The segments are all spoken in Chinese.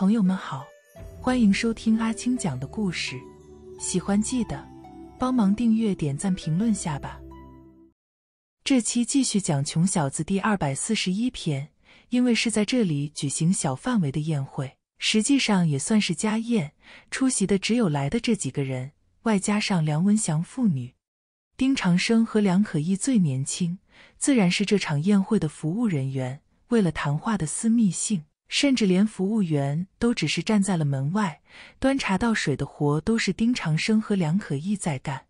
朋友们好，欢迎收听阿青讲的故事。喜欢记得帮忙订阅、点赞、评论下吧。这期继续讲《穷小子》第二百四十一篇。因为是在这里举行小范围的宴会，实际上也算是家宴，出席的只有来的这几个人，外加上梁文祥父女、丁长生和梁可义最年轻，自然是这场宴会的服务人员。为了谈话的私密性。甚至连服务员都只是站在了门外，端茶倒水的活都是丁长生和梁可意在干。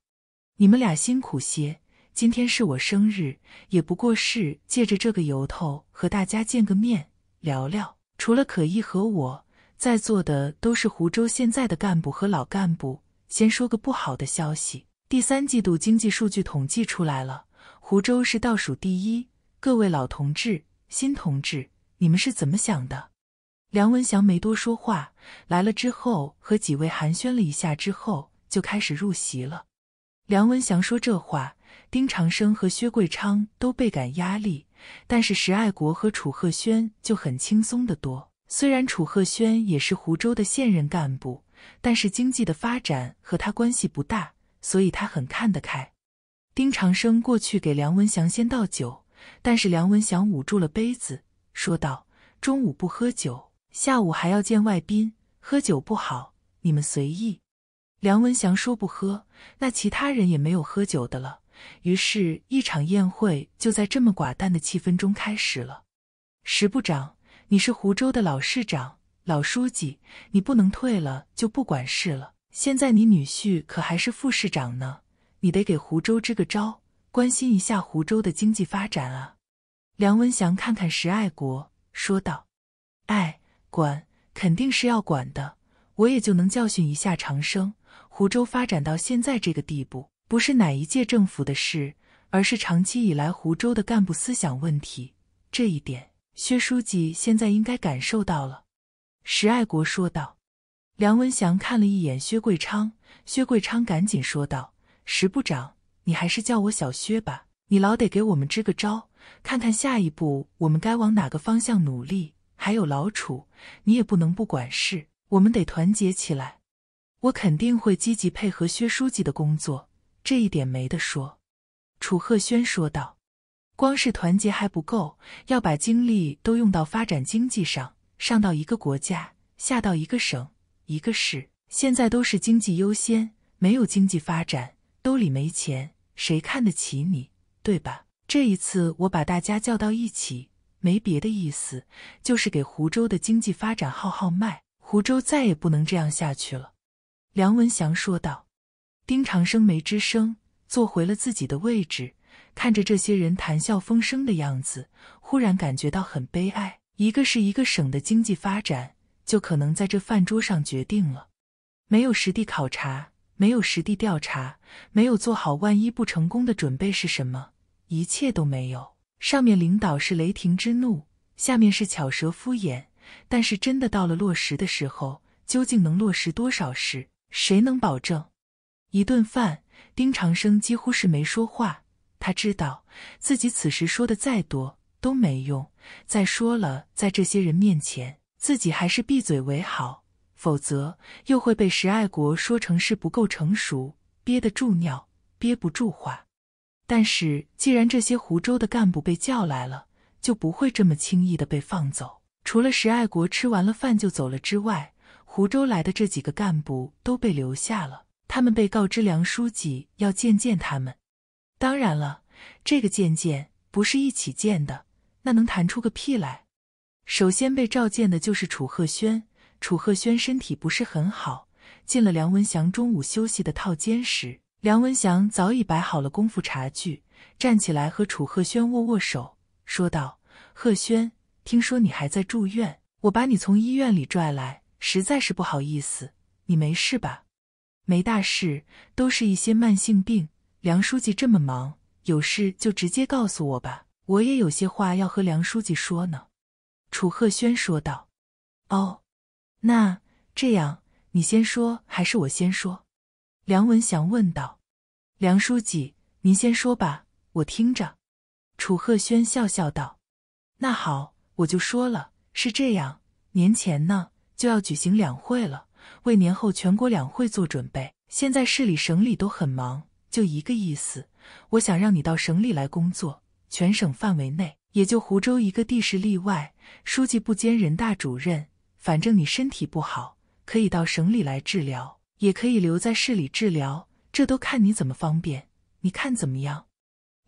你们俩辛苦些。今天是我生日，也不过是借着这个由头和大家见个面，聊聊。除了可意和我在座的，都是湖州现在的干部和老干部。先说个不好的消息，第三季度经济数据统计出来了，湖州是倒数第一。各位老同志、新同志，你们是怎么想的？梁文祥没多说话，来了之后和几位寒暄了一下之后，就开始入席了。梁文祥说这话，丁长生和薛贵昌都倍感压力，但是石爱国和楚鹤轩就很轻松的多。虽然楚鹤轩也是湖州的现任干部，但是经济的发展和他关系不大，所以他很看得开。丁长生过去给梁文祥先倒酒，但是梁文祥捂住了杯子，说道：“中午不喝酒。”下午还要见外宾，喝酒不好，你们随意。梁文祥说不喝，那其他人也没有喝酒的了。于是，一场宴会就在这么寡淡的气氛中开始了。石部长，你是湖州的老市长、老书记，你不能退了就不管事了。现在你女婿可还是副市长呢，你得给湖州支个招，关心一下湖州的经济发展啊。梁文祥看看石爱国，说道：“哎。”管肯定是要管的，我也就能教训一下长生。湖州发展到现在这个地步，不是哪一届政府的事，而是长期以来湖州的干部思想问题。这一点，薛书记现在应该感受到了。”石爱国说道。梁文祥看了一眼薛贵昌，薛贵昌赶紧说道：“石部长，你还是叫我小薛吧。你老得给我们支个招，看看下一步我们该往哪个方向努力。”还有老楚，你也不能不管事，我们得团结起来。我肯定会积极配合薛书记的工作，这一点没得说。”楚鹤轩说道，“光是团结还不够，要把精力都用到发展经济上，上到一个国家，下到一个省、一个市。现在都是经济优先，没有经济发展，兜里没钱，谁看得起你？对吧？这一次，我把大家叫到一起。”没别的意思，就是给湖州的经济发展号号脉。湖州再也不能这样下去了。”梁文祥说道。丁长生没吱声，坐回了自己的位置，看着这些人谈笑风生的样子，忽然感觉到很悲哀。一个是一个省的经济发展，就可能在这饭桌上决定了。没有实地考察，没有实地调查，没有做好万一不成功的准备是什么？一切都没有。上面领导是雷霆之怒，下面是巧舌敷衍，但是真的到了落实的时候，究竟能落实多少事？谁能保证？一顿饭，丁长生几乎是没说话。他知道，自己此时说的再多都没用。再说了，在这些人面前，自己还是闭嘴为好，否则又会被石爱国说成是不够成熟，憋得住尿，憋不住话。但是，既然这些湖州的干部被叫来了，就不会这么轻易的被放走。除了石爱国吃完了饭就走了之外，湖州来的这几个干部都被留下了。他们被告知梁书记要见见他们。当然了，这个见见不是一起见的，那能谈出个屁来。首先被召见的就是楚鹤轩。楚鹤轩身体不是很好，进了梁文祥中午休息的套间时。梁文祥早已摆好了功夫茶具，站起来和楚鹤轩握握手，说道：“鹤轩，听说你还在住院，我把你从医院里拽来，实在是不好意思。你没事吧？没大事，都是一些慢性病。梁书记这么忙，有事就直接告诉我吧，我也有些话要和梁书记说呢。”楚鹤轩说道：“哦，那这样，你先说还是我先说？”梁文祥问道：“梁书记，您先说吧，我听着。”楚鹤轩笑笑道：“那好，我就说了。是这样，年前呢就要举行两会了，为年后全国两会做准备。现在市里、省里都很忙，就一个意思。我想让你到省里来工作，全省范围内，也就湖州一个地市例外。书记不兼人大主任，反正你身体不好，可以到省里来治疗。”也可以留在市里治疗，这都看你怎么方便。你看怎么样？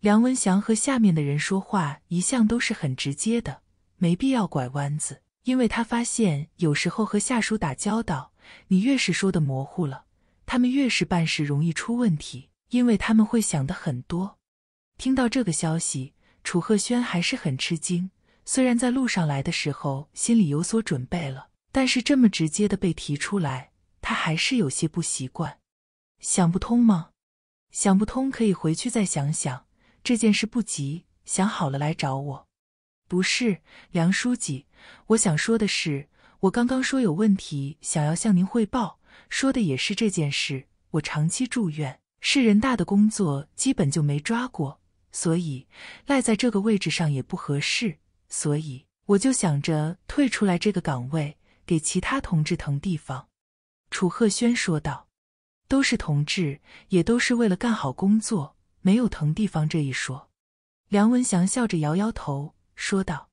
梁文祥和下面的人说话一向都是很直接的，没必要拐弯子。因为他发现，有时候和下属打交道，你越是说的模糊了，他们越是办事容易出问题，因为他们会想的很多。听到这个消息，楚鹤轩还是很吃惊。虽然在路上来的时候心里有所准备了，但是这么直接的被提出来。他还是有些不习惯，想不通吗？想不通可以回去再想想，这件事不急，想好了来找我。不是梁书记，我想说的是，我刚刚说有问题想要向您汇报，说的也是这件事。我长期住院，市人大的工作基本就没抓过，所以赖在这个位置上也不合适，所以我就想着退出来这个岗位，给其他同志腾地方。楚鹤轩说道：“都是同志，也都是为了干好工作，没有腾地方这一说。”梁文祥笑着摇摇头，说道：“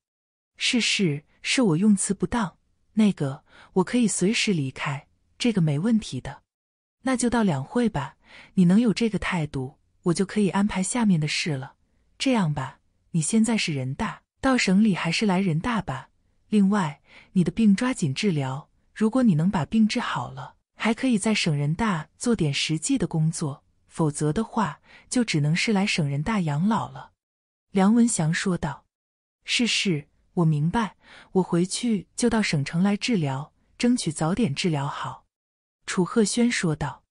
是是，是我用词不当。那个，我可以随时离开，这个没问题的。那就到两会吧。你能有这个态度，我就可以安排下面的事了。这样吧，你现在是人大，到省里还是来人大吧。另外，你的病抓紧治疗。”如果你能把病治好了，还可以在省人大做点实际的工作；否则的话，就只能是来省人大养老了。”梁文祥说道。“是是，我明白，我回去就到省城来治疗，争取早点治疗好。”楚鹤轩说道。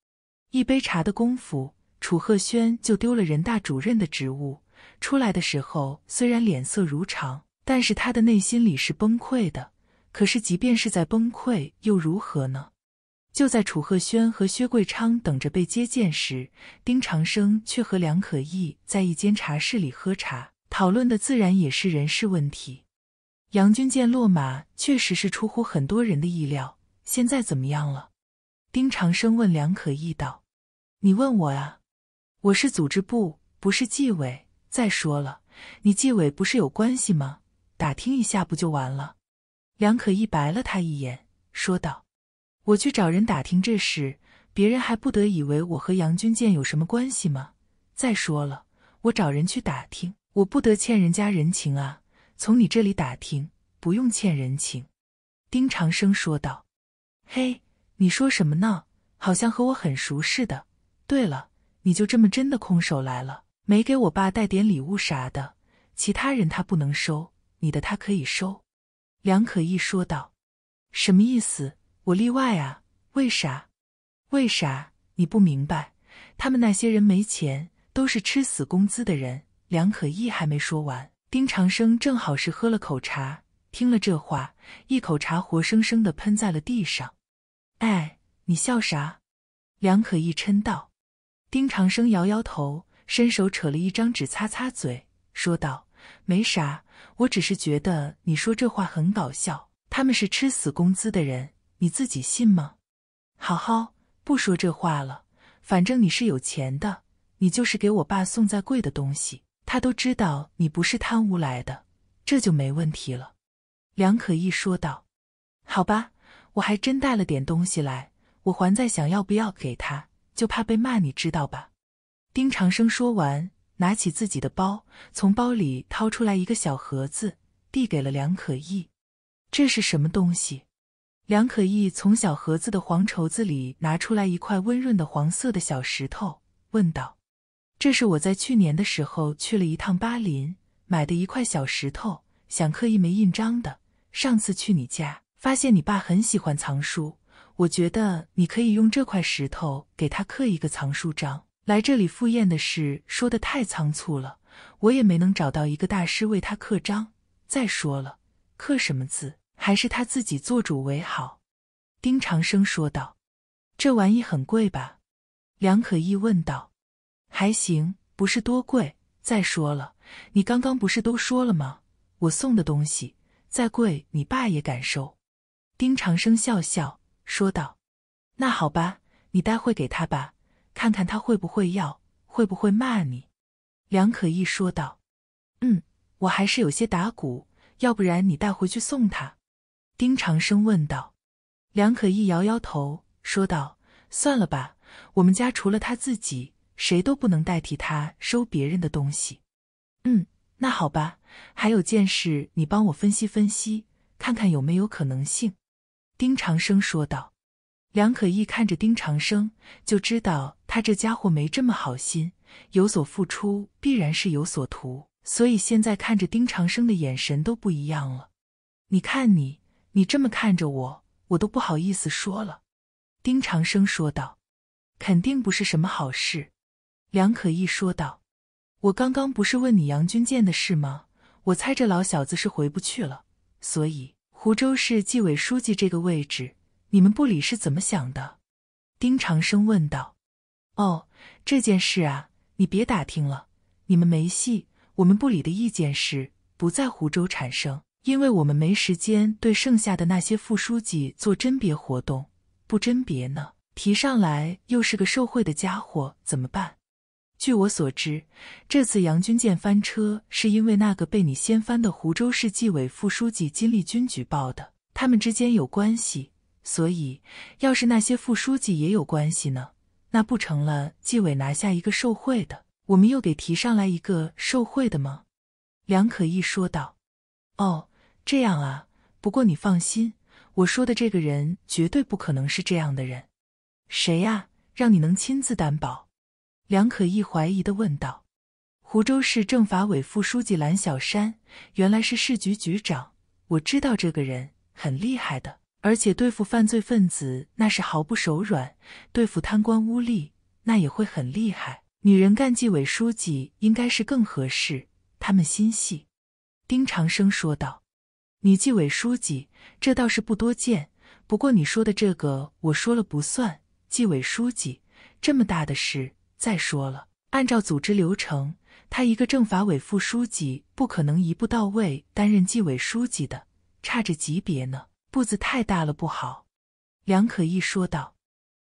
一杯茶的功夫，楚鹤轩就丢了人大主任的职务。出来的时候，虽然脸色如常，但是他的内心里是崩溃的。可是，即便是在崩溃，又如何呢？就在楚鹤轩和薛贵昌等着被接见时，丁长生却和梁可义在一间茶室里喝茶，讨论的自然也是人事问题。杨军舰落马，确实是出乎很多人的意料。现在怎么样了？丁长生问梁可义道：“你问我啊？我是组织部，不是纪委。再说了，你纪委不是有关系吗？打听一下不就完了？”梁可意白了他一眼，说道：“我去找人打听这事，别人还不得以为我和杨军健有什么关系吗？再说了，我找人去打听，我不得欠人家人情啊。从你这里打听，不用欠人情。”丁长生说道：“嘿，你说什么呢？好像和我很熟似的。对了，你就这么真的空手来了？没给我爸带点礼物啥的？其他人他不能收，你的他可以收。”梁可义说道：“什么意思？我例外啊？为啥？为啥？你不明白？他们那些人没钱，都是吃死工资的人。”梁可义还没说完，丁长生正好是喝了口茶，听了这话，一口茶活生生的喷在了地上。“哎，你笑啥？”梁可义嗔道。丁长生摇摇头，伸手扯了一张纸擦擦嘴，说道：“没啥。”我只是觉得你说这话很搞笑。他们是吃死工资的人，你自己信吗？好好，不说这话了。反正你是有钱的，你就是给我爸送再贵的东西，他都知道你不是贪污来的，这就没问题了。梁可意说道：“好吧，我还真带了点东西来，我还在想要不要给他，就怕被骂，你知道吧？”丁长生说完。拿起自己的包，从包里掏出来一个小盒子，递给了梁可意。这是什么东西？梁可意从小盒子的黄绸子里拿出来一块温润的黄色的小石头，问道：“这是我在去年的时候去了一趟巴林，买的一块小石头，想刻一枚印章的。上次去你家，发现你爸很喜欢藏书，我觉得你可以用这块石头给他刻一个藏书章。”来这里赴宴的事说的太仓促了，我也没能找到一个大师为他刻章。再说了，刻什么字还是他自己做主为好。”丁长生说道。“这玩意很贵吧？”梁可意问道。“还行，不是多贵。再说了，你刚刚不是都说了吗？我送的东西再贵，你爸也敢收。”丁长生笑笑说道。“那好吧，你待会给他吧。”看看他会不会要，会不会骂你？”梁可意说道。“嗯，我还是有些打鼓。要不然你带回去送他？”丁长生问道。梁可意摇摇头说道：“算了吧，我们家除了他自己，谁都不能代替他收别人的东西。”“嗯，那好吧。还有件事，你帮我分析分析，看看有没有可能性？”丁长生说道。梁可义看着丁长生，就知道他这家伙没这么好心，有所付出必然是有所图，所以现在看着丁长生的眼神都不一样了。你看你，你这么看着我，我都不好意思说了。”丁长生说道，“肯定不是什么好事。”梁可义说道，“我刚刚不是问你杨军舰的事吗？我猜这老小子是回不去了，所以湖州市纪委书记这个位置。”你们部里是怎么想的？丁长生问道。“哦，这件事啊，你别打听了，你们没戏。我们部里的意见是，不在湖州产生，因为我们没时间对剩下的那些副书记做甄别活动。不甄别呢，提上来又是个受贿的家伙，怎么办？据我所知，这次杨军舰翻车，是因为那个被你掀翻的湖州市纪委副书记金立军举报的，他们之间有关系。”所以，要是那些副书记也有关系呢？那不成了纪委拿下一个受贿的，我们又给提上来一个受贿的吗？梁可义说道。“哦，这样啊。不过你放心，我说的这个人绝对不可能是这样的人。谁呀？让你能亲自担保？”梁可义怀疑的问道。“湖州市政法委副书记蓝小山，原来是市局局长，我知道这个人很厉害的。”而且对付犯罪分子那是毫不手软，对付贪官污吏那也会很厉害。女人干纪委书记应该是更合适，他们心细。”丁长生说道，“女纪委书记这倒是不多见，不过你说的这个我说了不算。纪委书记这么大的事，再说了，按照组织流程，他一个政法委副书记不可能一步到位担任纪委书记的，差着级别呢。”步子太大了不好。”梁可意说道，“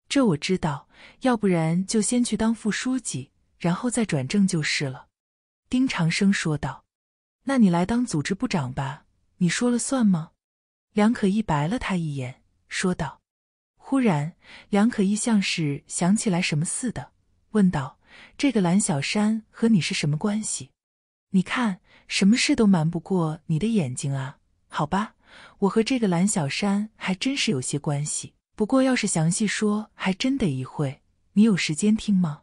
这我知道，要不然就先去当副书记，然后再转正就是了。”丁长生说道，“那你来当组织部长吧，你说了算吗？”梁可意白了他一眼，说道。忽然，梁可意像是想起来什么似的，问道：“这个蓝小山和你是什么关系？你看，什么事都瞒不过你的眼睛啊，好吧？”我和这个蓝小山还真是有些关系，不过要是详细说，还真得一会。你有时间听吗？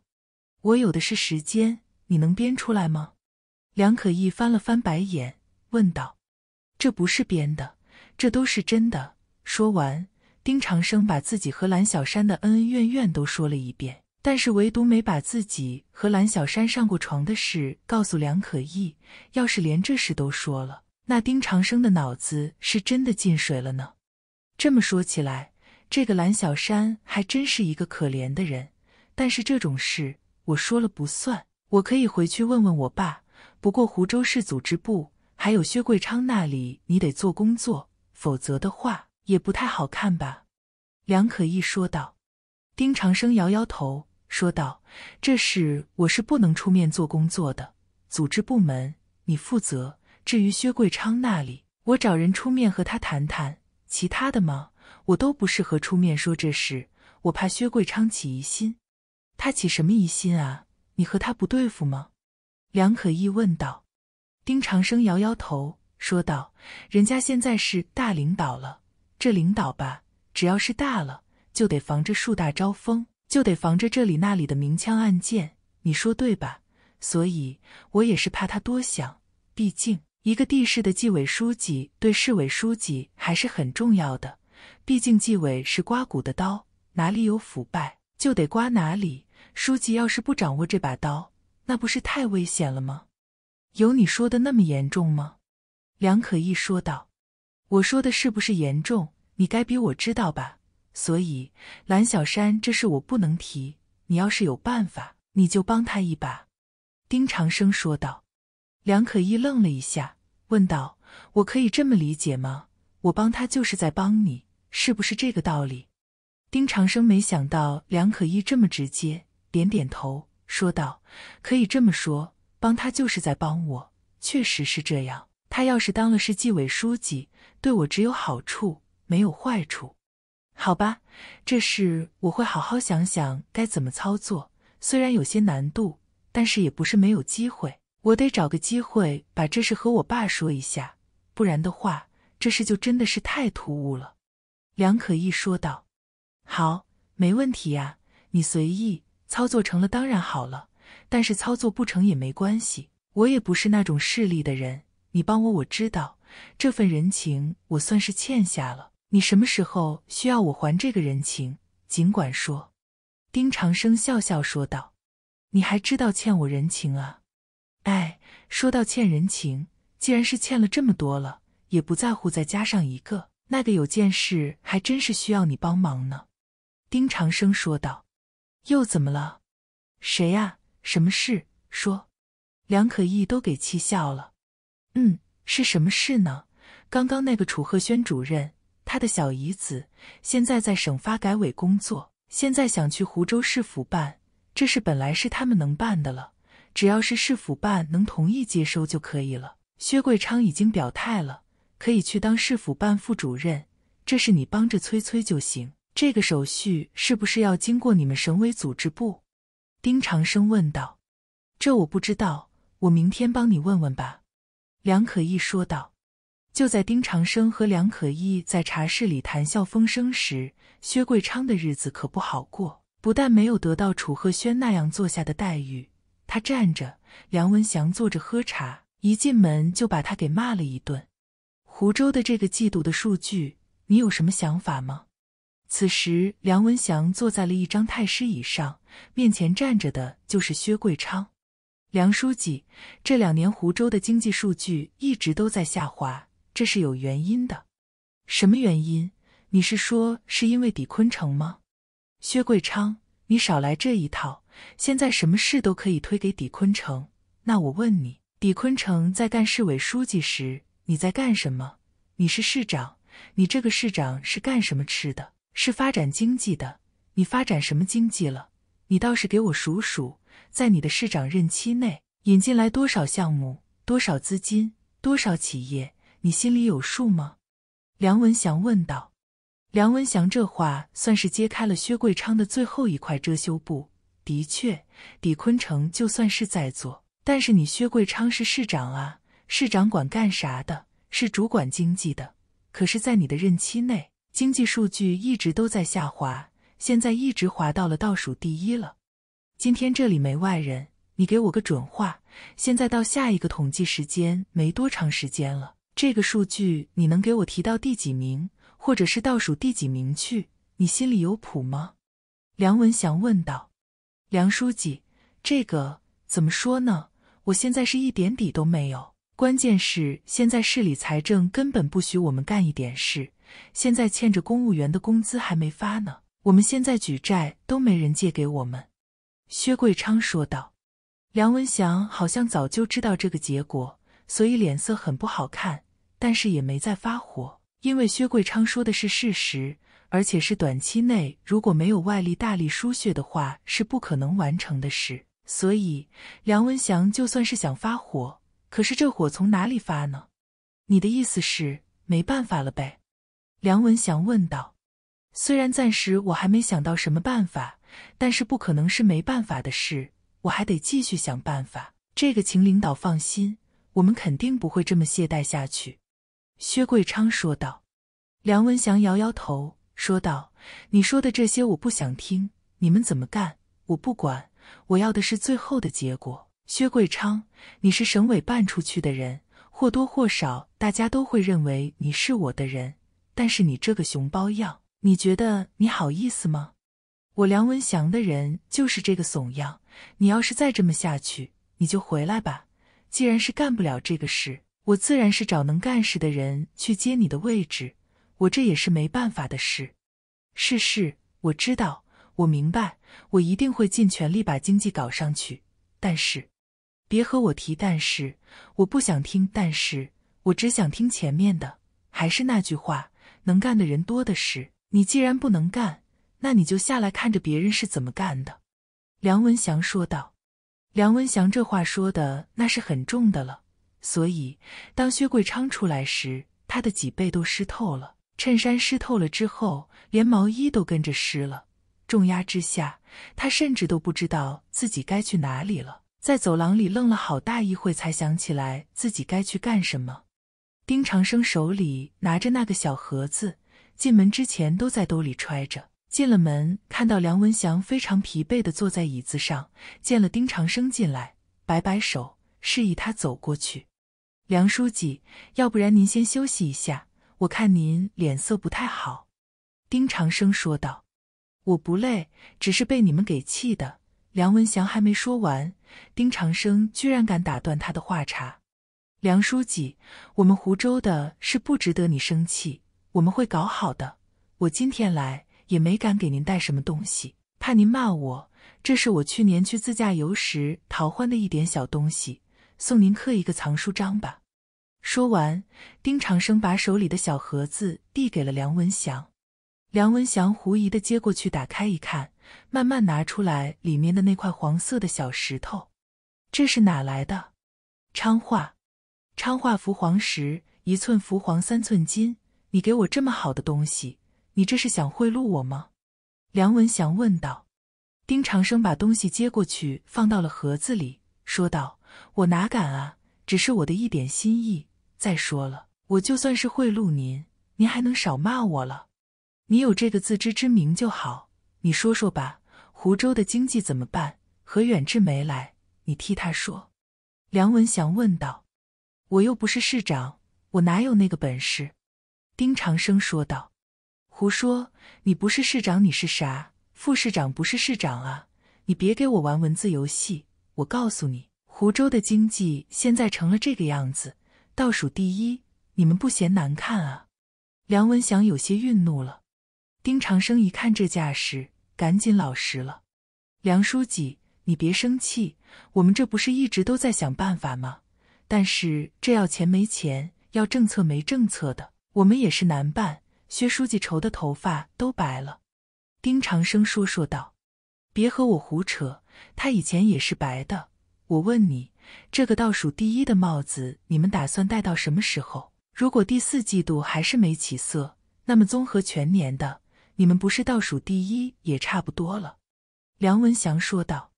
我有的是时间。你能编出来吗？梁可意翻了翻白眼，问道：“这不是编的，这都是真的。”说完，丁长生把自己和蓝小山的恩恩怨怨都说了一遍，但是唯独没把自己和蓝小山上过床的事告诉梁可意。要是连这事都说了，那丁长生的脑子是真的进水了呢。这么说起来，这个蓝小山还真是一个可怜的人。但是这种事我说了不算，我可以回去问问我爸。不过湖州市组织部还有薛贵昌那里，你得做工作，否则的话也不太好看吧。”梁可义说道。丁长生摇摇头说道：“这事我是不能出面做工作的，组织部门你负责。”至于薛贵昌那里，我找人出面和他谈谈。其他的嘛，我都不适合出面说这事，我怕薛贵昌起疑心。他起什么疑心啊？你和他不对付吗？梁可义问道。丁长生摇摇头说道：“人家现在是大领导了，这领导吧，只要是大了，就得防着树大招风，就得防着这里那里的明枪暗箭。你说对吧？所以我也是怕他多想，毕竟……”一个地市的纪委书记对市委书记还是很重要的，毕竟纪委是刮骨的刀，哪里有腐败就得刮哪里。书记要是不掌握这把刀，那不是太危险了吗？有你说的那么严重吗？梁可义说道：“我说的是不是严重？你该比我知道吧？所以蓝小山这事我不能提，你要是有办法，你就帮他一把。”丁长生说道。梁可一愣了一下，问道：“我可以这么理解吗？我帮他就是在帮你，是不是这个道理？”丁长生没想到梁可一这么直接，点点头，说道：“可以这么说，帮他就是在帮我，确实是这样。他要是当了市纪委书记，对我只有好处，没有坏处。好吧，这事我会好好想想该怎么操作。虽然有些难度，但是也不是没有机会。”我得找个机会把这事和我爸说一下，不然的话，这事就真的是太突兀了。”梁可意说道。“好，没问题呀，你随意操作，成了当然好了，但是操作不成也没关系，我也不是那种势利的人。你帮我，我知道这份人情我算是欠下了。你什么时候需要我还这个人情，尽管说。”丁长生笑笑说道，“你还知道欠我人情啊？”哎，说到欠人情，既然是欠了这么多了，也不在乎再加上一个。那个有件事还真是需要你帮忙呢。”丁长生说道。“又怎么了？谁呀？什么事？说。”梁可义都给气笑了。“嗯，是什么事呢？刚刚那个楚鹤轩主任，他的小姨子现在在省发改委工作，现在想去湖州市府办，这事本来是他们能办的了。”只要是市府办能同意接收就可以了。薛贵昌已经表态了，可以去当市府办副主任，这是你帮着催催就行。这个手续是不是要经过你们省委组织部？丁长生问道。这我不知道，我明天帮你问问吧。梁可义说道。就在丁长生和梁可义在茶室里谈笑风生时，薛贵昌的日子可不好过，不但没有得到楚鹤轩那样坐下的待遇。他站着，梁文祥坐着喝茶。一进门就把他给骂了一顿。湖州的这个季度的数据，你有什么想法吗？此时，梁文祥坐在了一张太师椅上，面前站着的就是薛贵昌。梁书记，这两年湖州的经济数据一直都在下滑，这是有原因的。什么原因？你是说是因为底坤城吗？薛贵昌，你少来这一套。现在什么事都可以推给李坤城。那我问你，李坤城在干市委书记时，你在干什么？你是市长，你这个市长是干什么吃的？是发展经济的。你发展什么经济了？你倒是给我数数，在你的市长任期内引进来多少项目、多少资金、多少企业，你心里有数吗？梁文祥问道。梁文祥这话算是揭开了薛贵昌的最后一块遮羞布。的确，李坤城就算是在做，但是你薛贵昌是市长啊，市长管干啥的？是主管经济的。可是，在你的任期内，经济数据一直都在下滑，现在一直滑到了倒数第一了。今天这里没外人，你给我个准话。现在到下一个统计时间没多长时间了，这个数据你能给我提到第几名，或者是倒数第几名去？你心里有谱吗？梁文祥问道。梁书记，这个怎么说呢？我现在是一点底都没有。关键是现在市里财政根本不许我们干一点事，现在欠着公务员的工资还没发呢。我们现在举债都没人借给我们。”薛贵昌说道。梁文祥好像早就知道这个结果，所以脸色很不好看，但是也没再发火，因为薛贵昌说的是事实。而且是短期内，如果没有外力大力输血的话，是不可能完成的事。所以，梁文祥就算是想发火，可是这火从哪里发呢？你的意思是没办法了呗？梁文祥问道。虽然暂时我还没想到什么办法，但是不可能是没办法的事，我还得继续想办法。这个，请领导放心，我们肯定不会这么懈怠下去。”薛贵昌说道。梁文祥摇摇头。说道：“你说的这些我不想听，你们怎么干我不管，我要的是最后的结果。”薛贵昌，你是省委办出去的人，或多或少大家都会认为你是我的人，但是你这个熊包样，你觉得你好意思吗？我梁文祥的人就是这个怂样，你要是再这么下去，你就回来吧。既然是干不了这个事，我自然是找能干事的人去接你的位置。我这也是没办法的事，是是，我知道，我明白，我一定会尽全力把经济搞上去。但是，别和我提，但是我不想听，但是我只想听前面的。还是那句话，能干的人多的是。你既然不能干，那你就下来看着别人是怎么干的。”梁文祥说道。梁文祥这话说的那是很重的了，所以当薛贵昌出来时，他的脊背都湿透了。衬衫湿透了之后，连毛衣都跟着湿了。重压之下，他甚至都不知道自己该去哪里了。在走廊里愣了好大一会，才想起来自己该去干什么。丁长生手里拿着那个小盒子，进门之前都在兜里揣着。进了门，看到梁文祥非常疲惫地坐在椅子上，见了丁长生进来，摆摆手示意他走过去。梁书记，要不然您先休息一下。我看您脸色不太好，丁长生说道：“我不累，只是被你们给气的。”梁文祥还没说完，丁长生居然敢打断他的话茬。“梁书记，我们湖州的事不值得你生气，我们会搞好的。我今天来也没敢给您带什么东西，怕您骂我。这是我去年去自驾游时淘换的一点小东西，送您刻一个藏书章吧。”说完，丁长生把手里的小盒子递给了梁文祥。梁文祥狐疑的接过去，打开一看，慢慢拿出来里面的那块黄色的小石头。这是哪来的？昌化，昌化福黄石，一寸福黄三寸金。你给我这么好的东西，你这是想贿赂我吗？梁文祥问道。丁长生把东西接过去，放到了盒子里，说道：“我哪敢啊，只是我的一点心意。”再说了，我就算是贿赂您，您还能少骂我了？你有这个自知之明就好。你说说吧，湖州的经济怎么办？何远志没来，你替他说。梁文祥问道：“我又不是市长，我哪有那个本事？”丁长生说道：“胡说，你不是市长，你是啥？副市长不是市长啊！你别给我玩文字游戏。我告诉你，湖州的经济现在成了这个样子。”倒数第一，你们不嫌难看啊？梁文祥有些愠怒了。丁长生一看这架势，赶紧老实了。梁书记，你别生气，我们这不是一直都在想办法吗？但是这要钱没钱，要政策没政策的，我们也是难办。薛书记愁的头发都白了。丁长生说说道：“别和我胡扯，他以前也是白的。”我问你，这个倒数第一的帽子，你们打算戴到什么时候？如果第四季度还是没起色，那么综合全年的，你们不是倒数第一也差不多了。”梁文祥说道，“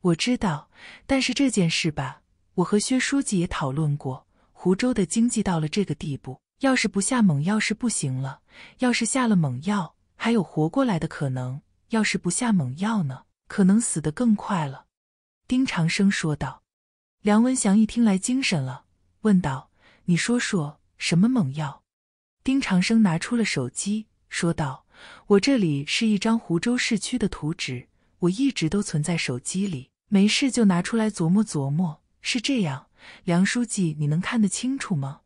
我知道，但是这件事吧，我和薛书记也讨论过。湖州的经济到了这个地步，要是不下猛药是不行了；要是下了猛药，还有活过来的可能；要是不下猛药呢，可能死得更快了。”丁长生说道：“梁文祥一听来精神了，问道：‘你说说什么猛药？’”丁长生拿出了手机，说道：“我这里是一张湖州市区的图纸，我一直都存在手机里，没事就拿出来琢磨琢磨。是这样，梁书记，你能看得清楚吗？”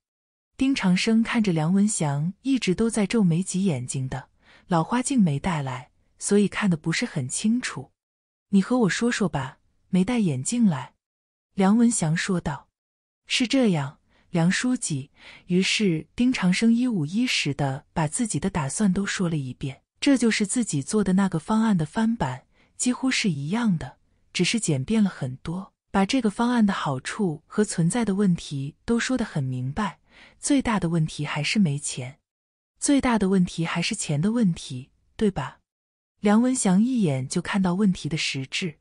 丁长生看着梁文祥，一直都在皱眉挤眼睛的，老花镜没带来，所以看的不是很清楚。你和我说说吧。没戴眼镜来，梁文祥说道：“是这样，梁书记。”于是丁长生一五一十的把自己的打算都说了一遍。这就是自己做的那个方案的翻版，几乎是一样的，只是简便了很多。把这个方案的好处和存在的问题都说得很明白。最大的问题还是没钱，最大的问题还是钱的问题，对吧？梁文祥一眼就看到问题的实质。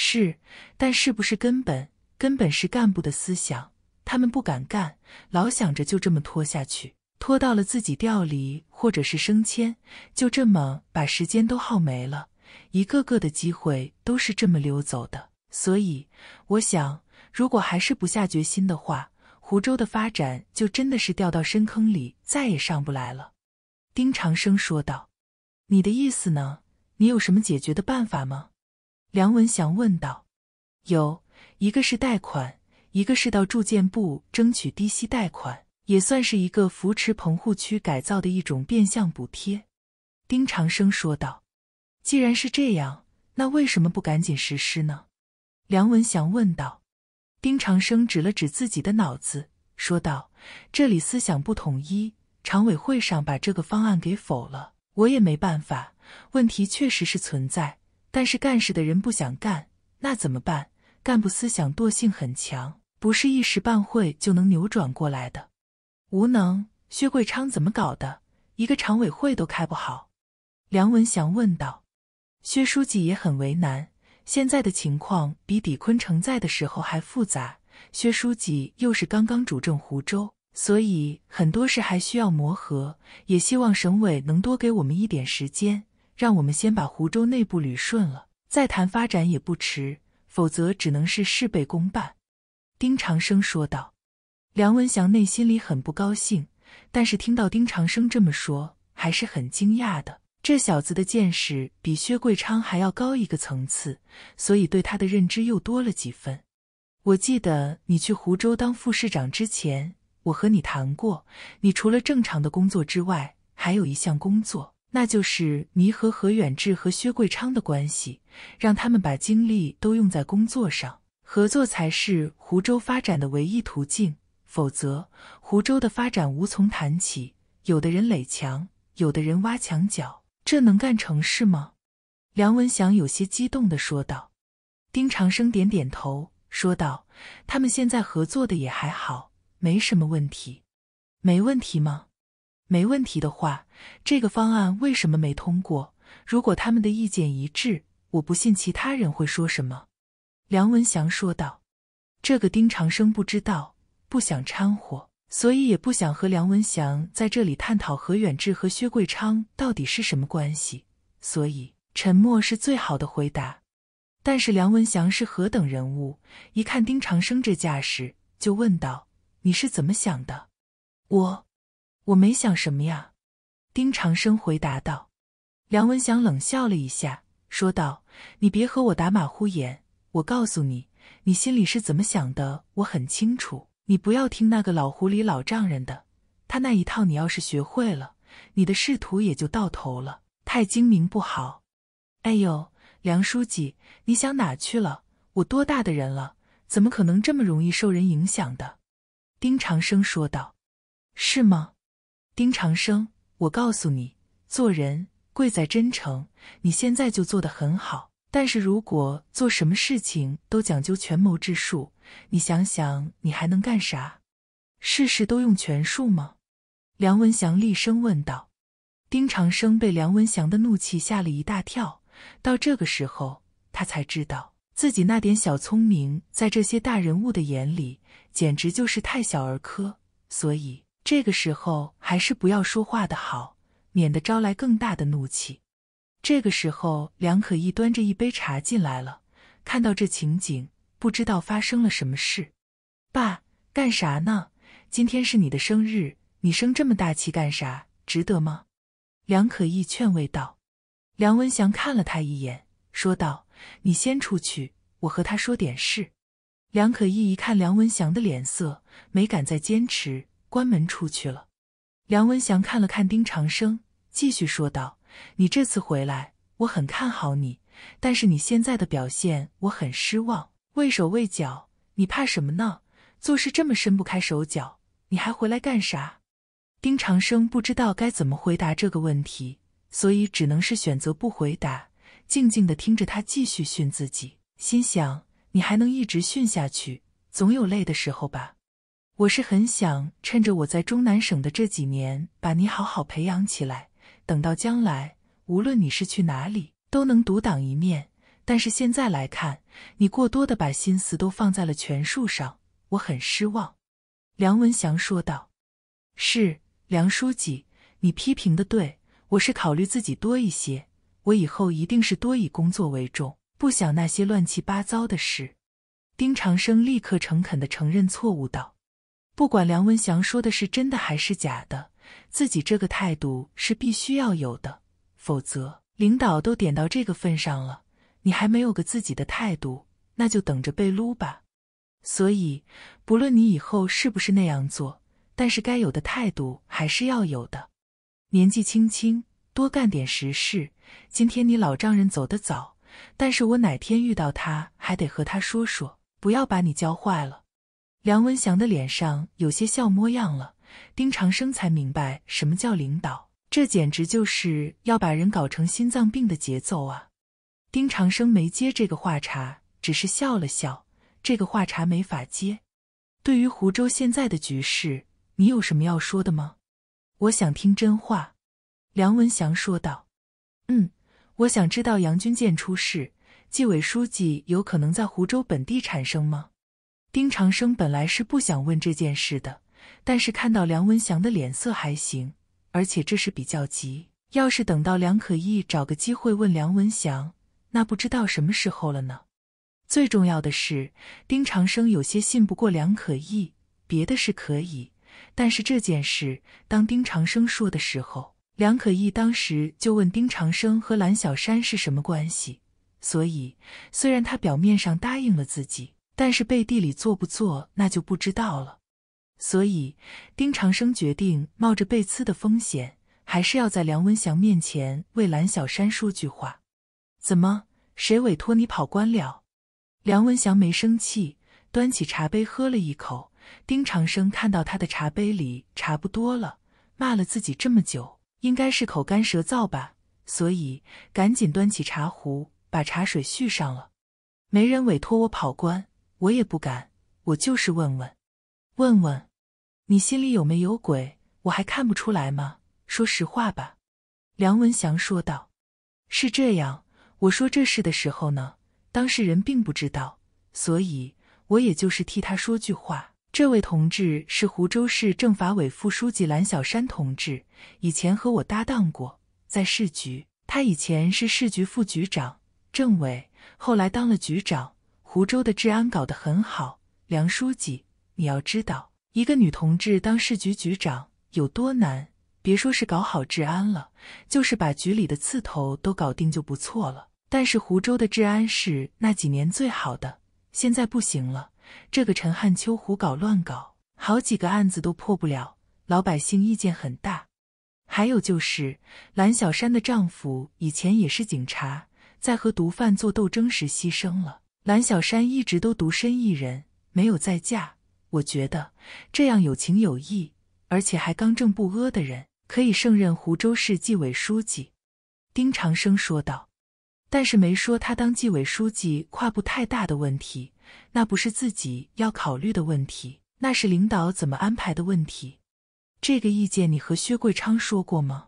是，但是不是根本？根本是干部的思想，他们不敢干，老想着就这么拖下去，拖到了自己调离或者是升迁，就这么把时间都耗没了，一个个的机会都是这么溜走的。所以，我想，如果还是不下决心的话，湖州的发展就真的是掉到深坑里，再也上不来了。”丁长生说道。“你的意思呢？你有什么解决的办法吗？”梁文祥问道：“有一个是贷款，一个是到住建部争取低息贷款，也算是一个扶持棚户区改造的一种变相补贴。”丁长生说道：“既然是这样，那为什么不赶紧实施呢？”梁文祥问道。丁长生指了指自己的脑子，说道：“这里思想不统一，常委会上把这个方案给否了，我也没办法。问题确实是存在。”但是干事的人不想干，那怎么办？干部思想惰性很强，不是一时半会就能扭转过来的。无能，薛贵昌怎么搞的？一个常委会都开不好。梁文祥问道。薛书记也很为难，现在的情况比李坤城在的时候还复杂。薛书记又是刚刚主政湖州，所以很多事还需要磨合，也希望省委能多给我们一点时间。让我们先把湖州内部捋顺了，再谈发展也不迟，否则只能是事倍功半。”丁长生说道。梁文祥内心里很不高兴，但是听到丁长生这么说，还是很惊讶的。这小子的见识比薛贵昌还要高一个层次，所以对他的认知又多了几分。我记得你去湖州当副市长之前，我和你谈过，你除了正常的工作之外，还有一项工作。那就是弥合何远志和薛贵昌的关系，让他们把精力都用在工作上，合作才是湖州发展的唯一途径。否则，湖州的发展无从谈起。有的人垒墙，有的人挖墙脚，这能干成事吗？梁文祥有些激动的说道。丁长生点点头，说道：“他们现在合作的也还好，没什么问题。”“没问题吗？”没问题的话，这个方案为什么没通过？如果他们的意见一致，我不信其他人会说什么。”梁文祥说道，“这个丁长生不知道，不想掺和，所以也不想和梁文祥在这里探讨何远志和薛贵昌到底是什么关系。所以沉默是最好的回答。但是梁文祥是何等人物，一看丁长生这架势，就问道：“你是怎么想的？”我。我没想什么呀，丁长生回答道。梁文祥冷笑了一下，说道：“你别和我打马虎眼，我告诉你，你心里是怎么想的，我很清楚。你不要听那个老狐狸老丈人的，他那一套，你要是学会了，你的仕途也就到头了。太精明不好。”哎呦，梁书记，你想哪去了？我多大的人了，怎么可能这么容易受人影响的？”丁长生说道，“是吗？”丁长生，我告诉你，做人贵在真诚。你现在就做的很好，但是如果做什么事情都讲究权谋之术，你想想，你还能干啥？事事都用权术吗？梁文祥厉声问道。丁长生被梁文祥的怒气吓了一大跳，到这个时候，他才知道自己那点小聪明，在这些大人物的眼里，简直就是太小儿科，所以。这个时候还是不要说话的好，免得招来更大的怒气。这个时候，梁可义端着一杯茶进来了，看到这情景，不知道发生了什么事。爸，干啥呢？今天是你的生日，你生这么大气干啥？值得吗？梁可义劝慰道。梁文祥看了他一眼，说道：“你先出去，我和他说点事。”梁可义一看梁文祥的脸色，没敢再坚持。关门出去了，梁文祥看了看丁长生，继续说道：“你这次回来，我很看好你，但是你现在的表现，我很失望。畏手畏脚，你怕什么呢？做事这么伸不开手脚，你还回来干啥？”丁长生不知道该怎么回答这个问题，所以只能是选择不回答，静静的听着他继续训自己，心想：“你还能一直训下去，总有累的时候吧。”我是很想趁着我在中南省的这几年，把你好好培养起来，等到将来无论你是去哪里，都能独当一面。但是现在来看，你过多的把心思都放在了权术上，我很失望。”梁文祥说道。“是，梁书记，你批评的对，我是考虑自己多一些，我以后一定是多以工作为重，不想那些乱七八糟的事。”丁长生立刻诚恳的承认错误道。不管梁文祥说的是真的还是假的，自己这个态度是必须要有的，否则领导都点到这个份上了，你还没有个自己的态度，那就等着被撸吧。所以，不论你以后是不是那样做，但是该有的态度还是要有的。年纪轻轻，多干点实事。今天你老丈人走得早，但是我哪天遇到他，还得和他说说，不要把你教坏了。梁文祥的脸上有些笑模样了，丁长生才明白什么叫领导，这简直就是要把人搞成心脏病的节奏啊！丁长生没接这个话茬，只是笑了笑。这个话茬没法接。对于湖州现在的局势，你有什么要说的吗？我想听真话。”梁文祥说道。“嗯，我想知道杨军舰出事，纪委书记有可能在湖州本地产生吗？”丁长生本来是不想问这件事的，但是看到梁文祥的脸色还行，而且这是比较急，要是等到梁可意找个机会问梁文祥，那不知道什么时候了呢。最重要的是，丁长生有些信不过梁可意，别的是可以，但是这件事，当丁长生说的时候，梁可意当时就问丁长生和蓝小山是什么关系，所以虽然他表面上答应了自己。但是背地里做不做，那就不知道了。所以丁长生决定冒着被刺的风险，还是要在梁文祥面前为蓝小山说句话。怎么？谁委托你跑官了？梁文祥没生气，端起茶杯喝了一口。丁长生看到他的茶杯里茶不多了，骂了自己这么久，应该是口干舌燥吧，所以赶紧端起茶壶把茶水续上了。没人委托我跑官。我也不敢，我就是问问，问问，你心里有没有鬼？我还看不出来吗？说实话吧。”梁文祥说道，“是这样，我说这事的时候呢，当事人并不知道，所以我也就是替他说句话。这位同志是湖州市政法委副书记蓝小山同志，以前和我搭档过，在市局。他以前是市局副局长、政委，后来当了局长。”湖州的治安搞得很好，梁书记，你要知道，一个女同志当市局局长有多难。别说是搞好治安了，就是把局里的刺头都搞定就不错了。但是湖州的治安是那几年最好的，现在不行了。这个陈汉秋胡搞乱搞，好几个案子都破不了，老百姓意见很大。还有就是，蓝小山的丈夫以前也是警察，在和毒贩做斗争时牺牲了。蓝小山一直都独身一人，没有再嫁。我觉得这样有情有义，而且还刚正不阿的人，可以胜任湖州市纪委书记。”丁长生说道。但是没说他当纪委书记跨步太大的问题，那不是自己要考虑的问题，那是领导怎么安排的问题。这个意见你和薛贵昌说过吗？”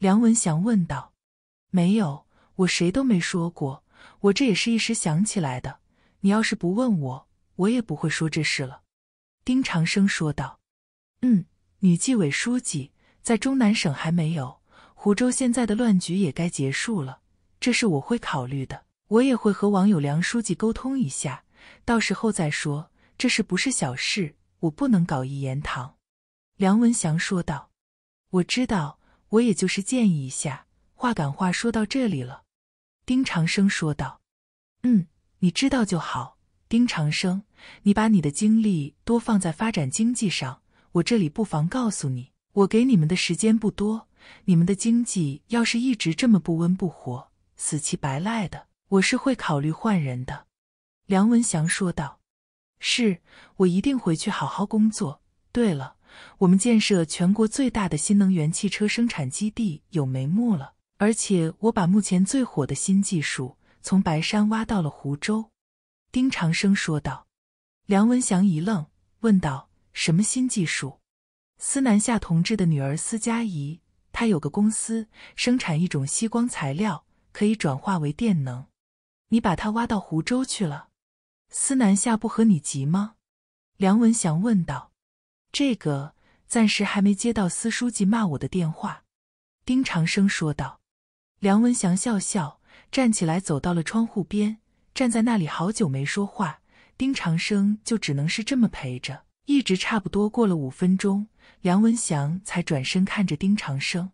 梁文祥问道。“没有，我谁都没说过。”我这也是一时想起来的，你要是不问我，我也不会说这事了。”丁长生说道。“嗯，女纪委书记在中南省还没有，湖州现在的乱局也该结束了，这事我会考虑的，我也会和王友良书记沟通一下，到时候再说。这事不是小事，我不能搞一言堂。”梁文祥说道。“我知道，我也就是建议一下，话赶话说到这里了。”丁长生说道：“嗯，你知道就好。丁长生，你把你的精力多放在发展经济上。我这里不妨告诉你，我给你们的时间不多。你们的经济要是一直这么不温不火、死乞白赖的，我是会考虑换人的。”梁文祥说道：“是我一定回去好好工作。对了，我们建设全国最大的新能源汽车生产基地有眉目了。”而且我把目前最火的新技术从白山挖到了湖州，丁长生说道。梁文祥一愣，问道：“什么新技术？”司南夏同志的女儿司佳怡，她有个公司生产一种吸光材料，可以转化为电能。你把她挖到湖州去了？司南夏不和你急吗？梁文祥问道。这个暂时还没接到司书记骂我的电话，丁长生说道。梁文祥笑笑，站起来走到了窗户边，站在那里好久没说话。丁长生就只能是这么陪着，一直差不多过了五分钟，梁文祥才转身看着丁长生：“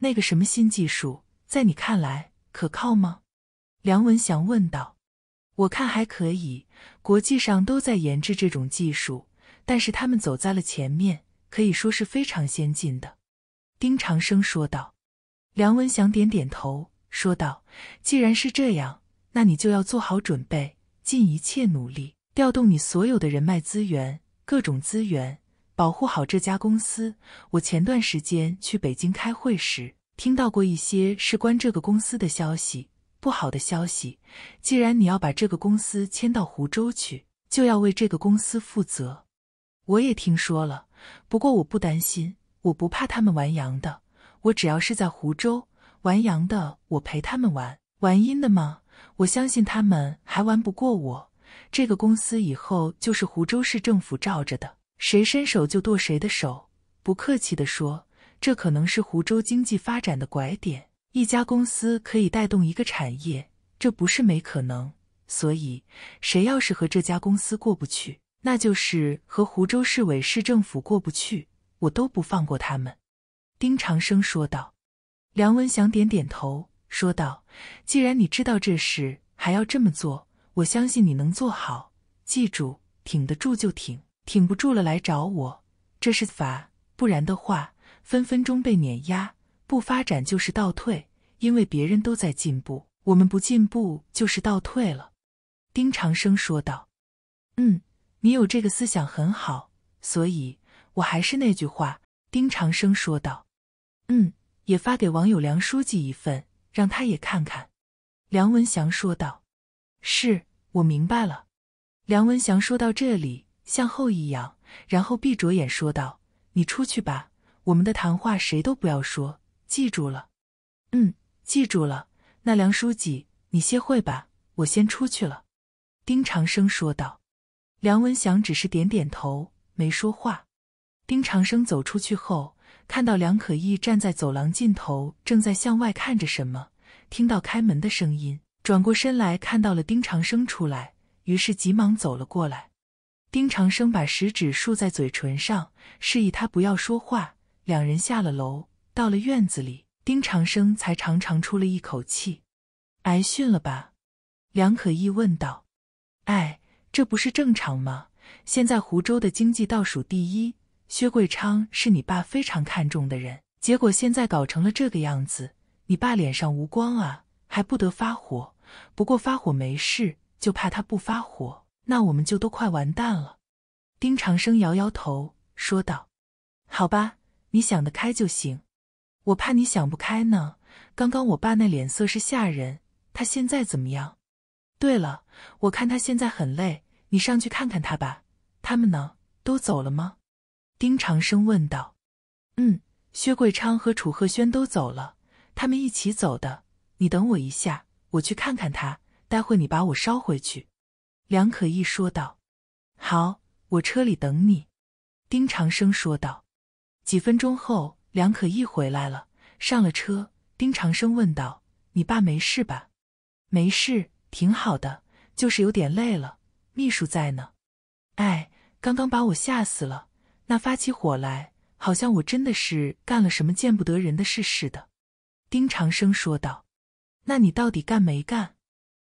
那个什么新技术，在你看来可靠吗？”梁文祥问道。“我看还可以，国际上都在研制这种技术，但是他们走在了前面，可以说是非常先进的。”丁长生说道。梁文祥点点头，说道：“既然是这样，那你就要做好准备，尽一切努力，调动你所有的人脉资源、各种资源，保护好这家公司。我前段时间去北京开会时，听到过一些事关这个公司的消息，不好的消息。既然你要把这个公司迁到湖州去，就要为这个公司负责。我也听说了，不过我不担心，我不怕他们玩羊的。”我只要是在湖州玩阳的，我陪他们玩；玩阴的吗？我相信他们还玩不过我。这个公司以后就是湖州市政府罩着的，谁伸手就剁谁的手。不客气地说，这可能是湖州经济发展的拐点。一家公司可以带动一个产业，这不是没可能。所以，谁要是和这家公司过不去，那就是和湖州市委市政府过不去，我都不放过他们。丁长生说道：“梁文祥点点头，说道：‘既然你知道这事，还要这么做，我相信你能做好。记住，挺得住就挺，挺不住了来找我。这是法，不然的话，分分钟被碾压。不发展就是倒退，因为别人都在进步，我们不进步就是倒退了。’”丁长生说道：“嗯，你有这个思想很好，所以我还是那句话。”丁长生说道。嗯，也发给网友梁书记一份，让他也看看。”梁文祥说道。“是我明白了。”梁文祥说到这里，向后一仰，然后闭着眼说道：“你出去吧，我们的谈话谁都不要说，记住了。”“嗯，记住了。”“那梁书记，你歇会吧，我先出去了。”丁长生说道。梁文祥只是点点头，没说话。丁长生走出去后。看到梁可意站在走廊尽头，正在向外看着什么，听到开门的声音，转过身来看到了丁长生出来，于是急忙走了过来。丁长生把食指竖在嘴唇上，示意他不要说话。两人下了楼，到了院子里，丁长生才长长出了一口气：“挨训了吧？”梁可意问道。“哎，这不是正常吗？现在湖州的经济倒数第一。”薛贵昌是你爸非常看重的人，结果现在搞成了这个样子，你爸脸上无光啊，还不得发火？不过发火没事，就怕他不发火，那我们就都快完蛋了。丁长生摇摇头说道：“好吧，你想得开就行，我怕你想不开呢。刚刚我爸那脸色是吓人，他现在怎么样？对了，我看他现在很累，你上去看看他吧。他们呢？都走了吗？”丁长生问道：“嗯，薛贵昌和楚鹤轩都走了，他们一起走的。你等我一下，我去看看他。待会你把我捎回去。”梁可意说道：“好，我车里等你。”丁长生说道。几分钟后，梁可意回来了，上了车。丁长生问道：“你爸没事吧？”“没事，挺好的，就是有点累了。秘书在呢。哎，刚刚把我吓死了。”那发起火来，好像我真的是干了什么见不得人的事似的。”丁长生说道。“那你到底干没干？”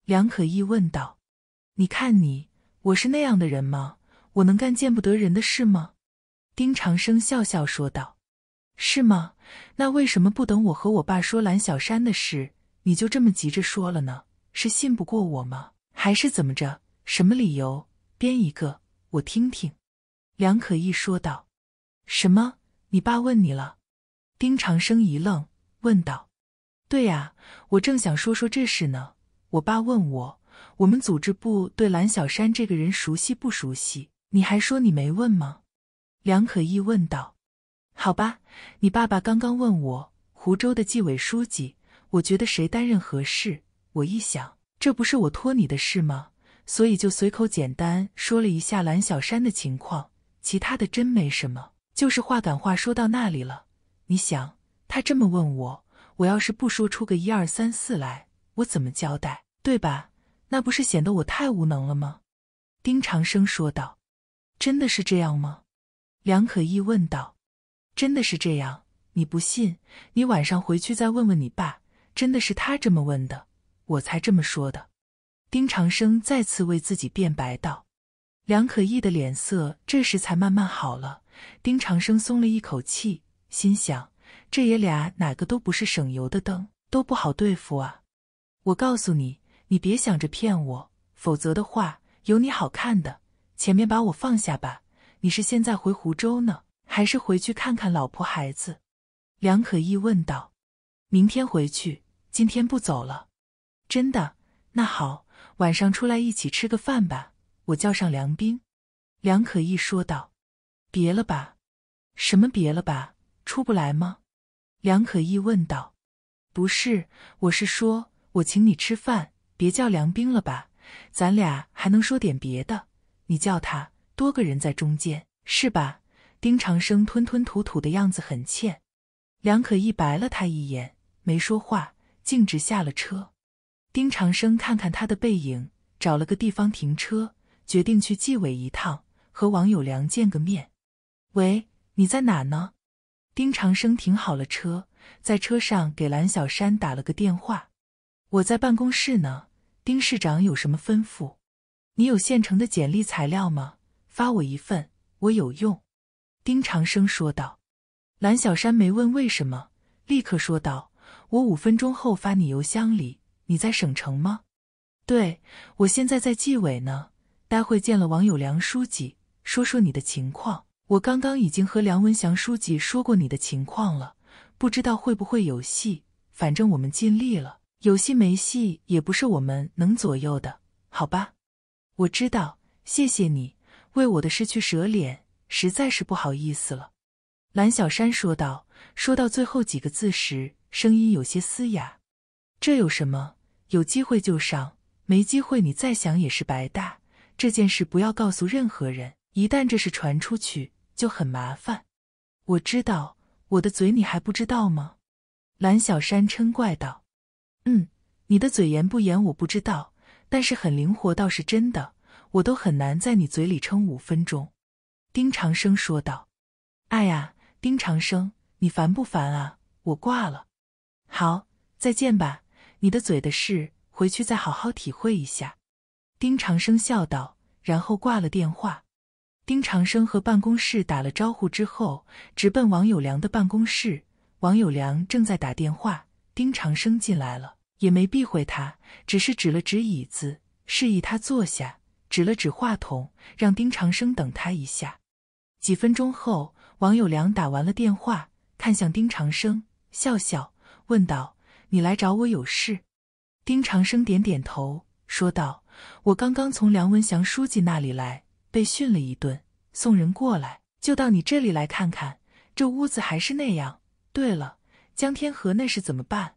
梁可义问道。“你看你，我是那样的人吗？我能干见不得人的事吗？”丁长生笑笑说道。“是吗？那为什么不等我和我爸说蓝小山的事，你就这么急着说了呢？是信不过我吗？还是怎么着？什么理由？编一个，我听听。”梁可意说道：“什么？你爸问你了？”丁长生一愣，问道：“对呀，我正想说说这事呢。我爸问我，我们组织部对蓝小山这个人熟悉不熟悉？你还说你没问吗？”梁可意问道：“好吧，你爸爸刚刚问我湖州的纪委书记，我觉得谁担任合适？我一想，这不是我托你的事吗？所以就随口简单说了一下蓝小山的情况。”其他的真没什么，就是话赶话说到那里了。你想，他这么问我，我要是不说出个一二三四来，我怎么交代？对吧？那不是显得我太无能了吗？丁长生说道。真的是这样吗？梁可意问道。真的是这样？你不信？你晚上回去再问问你爸，真的是他这么问的，我才这么说的。丁长生再次为自己辩白道。梁可意的脸色这时才慢慢好了，丁长生松了一口气，心想：这爷俩哪个都不是省油的灯，都不好对付啊！我告诉你，你别想着骗我，否则的话，有你好看的。前面把我放下吧。你是现在回湖州呢，还是回去看看老婆孩子？梁可意问道。明天回去，今天不走了。真的？那好，晚上出来一起吃个饭吧。我叫上梁斌，梁可义说道：“别了吧。”“什么别了吧？出不来吗？”梁可义问道。“不是，我是说，我请你吃饭，别叫梁斌了吧？咱俩还能说点别的。你叫他，多个人在中间，是吧？”丁长生吞吞吐吐的样子很欠。梁可义白了他一眼，没说话，径直下了车。丁长生看看他的背影，找了个地方停车。决定去纪委一趟，和王友良见个面。喂，你在哪呢？丁长生停好了车，在车上给蓝小山打了个电话。我在办公室呢，丁市长有什么吩咐？你有现成的简历材料吗？发我一份，我有用。丁长生说道。蓝小山没问为什么，立刻说道：“我五分钟后发你邮箱里。你在省城吗？”“对，我现在在纪委呢。”待会见了王友良书记，说说你的情况。我刚刚已经和梁文祥书记说过你的情况了，不知道会不会有戏。反正我们尽力了，有戏没戏也不是我们能左右的，好吧？我知道，谢谢你为我的失去舍脸，实在是不好意思了。”蓝小山说道。说到最后几个字时，声音有些嘶哑。“这有什么？有机会就上，没机会你再想也是白搭。”这件事不要告诉任何人，一旦这事传出去就很麻烦。我知道我的嘴，你还不知道吗？蓝小山嗔怪道：“嗯，你的嘴严不严我不知道，但是很灵活倒是真的，我都很难在你嘴里撑五分钟。”丁长生说道：“哎呀，丁长生，你烦不烦啊？我挂了。好，再见吧。你的嘴的事，回去再好好体会一下。”丁长生笑道，然后挂了电话。丁长生和办公室打了招呼之后，直奔王友良的办公室。王友良正在打电话，丁长生进来了，也没避讳他，只是指了指椅子，示意他坐下，指了指话筒，让丁长生等他一下。几分钟后，王友良打完了电话，看向丁长生，笑笑问道：“你来找我有事？”丁长生点点头，说道。我刚刚从梁文祥书记那里来，被训了一顿，送人过来就到你这里来看看。这屋子还是那样。对了，江天河那是怎么办？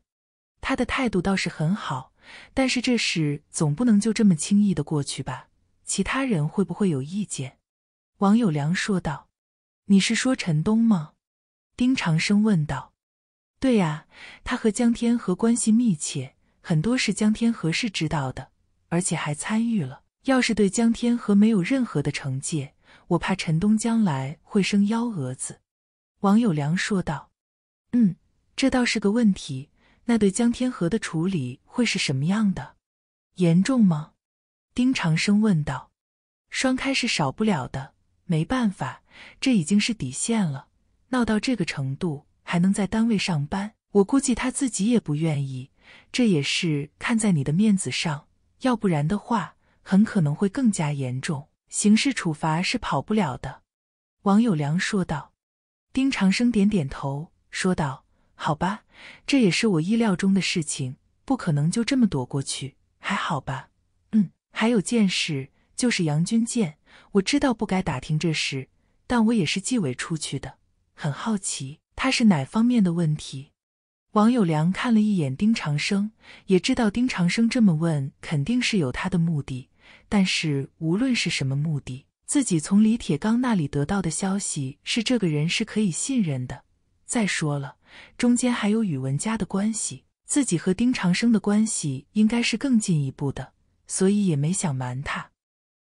他的态度倒是很好，但是这事总不能就这么轻易的过去吧？其他人会不会有意见？王友良说道：“你是说陈东吗？”丁长生问道。“对呀，他和江天河关系密切，很多事江天河是知道的。”而且还参与了，要是对江天和没有任何的惩戒，我怕陈东将来会生幺蛾子。”王友良说道。“嗯，这倒是个问题。那对江天和的处理会是什么样的？严重吗？”丁长生问道。“双开是少不了的，没办法，这已经是底线了。闹到这个程度，还能在单位上班？我估计他自己也不愿意。这也是看在你的面子上。”要不然的话，很可能会更加严重，刑事处罚是跑不了的。”王友良说道。丁长生点点头，说道：“好吧，这也是我意料中的事情，不可能就这么躲过去。还好吧？嗯，还有件事，就是杨军舰，我知道不该打听这事，但我也是纪委出去的，很好奇他是哪方面的问题。”王友良看了一眼丁长生，也知道丁长生这么问肯定是有他的目的。但是无论是什么目的，自己从李铁刚那里得到的消息是这个人是可以信任的。再说了，中间还有宇文家的关系，自己和丁长生的关系应该是更进一步的，所以也没想瞒他。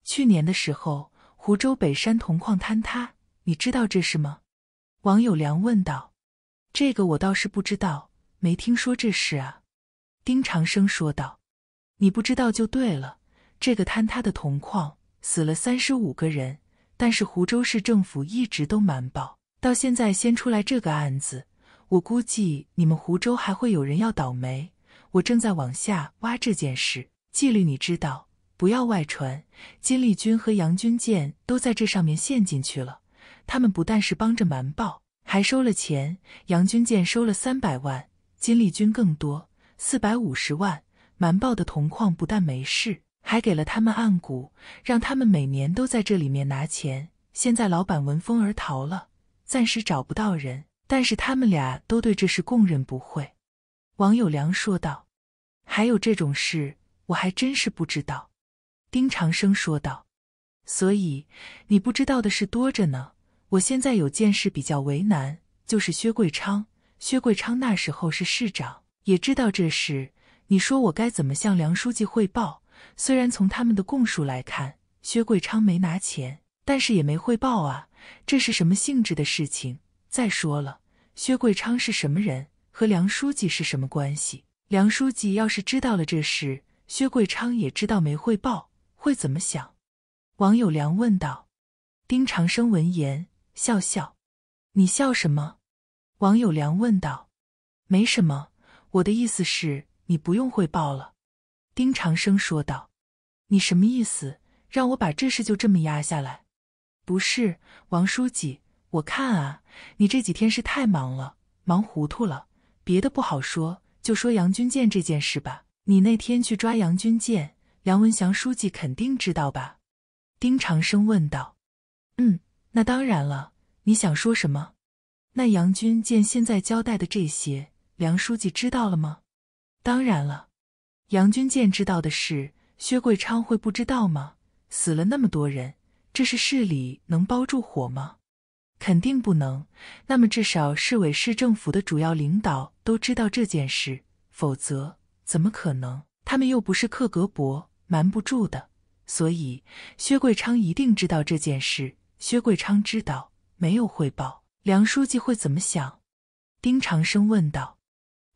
去年的时候，湖州北山铜矿坍塌，你知道这事吗？王友良问道。这个我倒是不知道。没听说这事啊，丁长生说道：“你不知道就对了。这个坍塌的铜矿死了三十五个人，但是湖州市政府一直都瞒报，到现在先出来这个案子。我估计你们湖州还会有人要倒霉。我正在往下挖这件事纪律，你知道，不要外传。金立军和杨军建都在这上面陷进去了，他们不但是帮着瞒报，还收了钱。杨军建收了三百万。”金立军更多四百五十万，瞒报的铜矿不但没事，还给了他们暗股，让他们每年都在这里面拿钱。现在老板闻风而逃了，暂时找不到人，但是他们俩都对这事供认不讳。王友良说道：“还有这种事，我还真是不知道。”丁长生说道：“所以你不知道的事多着呢。我现在有件事比较为难，就是薛贵昌。”薛贵昌那时候是市长，也知道这事。你说我该怎么向梁书记汇报？虽然从他们的供述来看，薛贵昌没拿钱，但是也没汇报啊。这是什么性质的事情？再说了，薛贵昌是什么人？和梁书记是什么关系？梁书记要是知道了这事，薛贵昌也知道没汇报，会怎么想？王友良问道。丁长生闻言笑笑：“你笑什么？”王友良问道：“没什么，我的意思是，你不用汇报了。”丁长生说道：“你什么意思？让我把这事就这么压下来？”“不是，王书记，我看啊，你这几天是太忙了，忙糊涂了。别的不好说，就说杨军舰这件事吧。你那天去抓杨军舰，杨文祥书记肯定知道吧？”丁长生问道。“嗯，那当然了。你想说什么？”那杨军见现在交代的这些，梁书记知道了吗？当然了，杨军见知道的事，薛贵昌会不知道吗？死了那么多人，这是市里能包住火吗？肯定不能。那么至少市委市政府的主要领导都知道这件事，否则怎么可能？他们又不是克格勃，瞒不住的。所以薛贵昌一定知道这件事。薛贵昌知道，没有汇报。梁书记会怎么想？丁长生问道。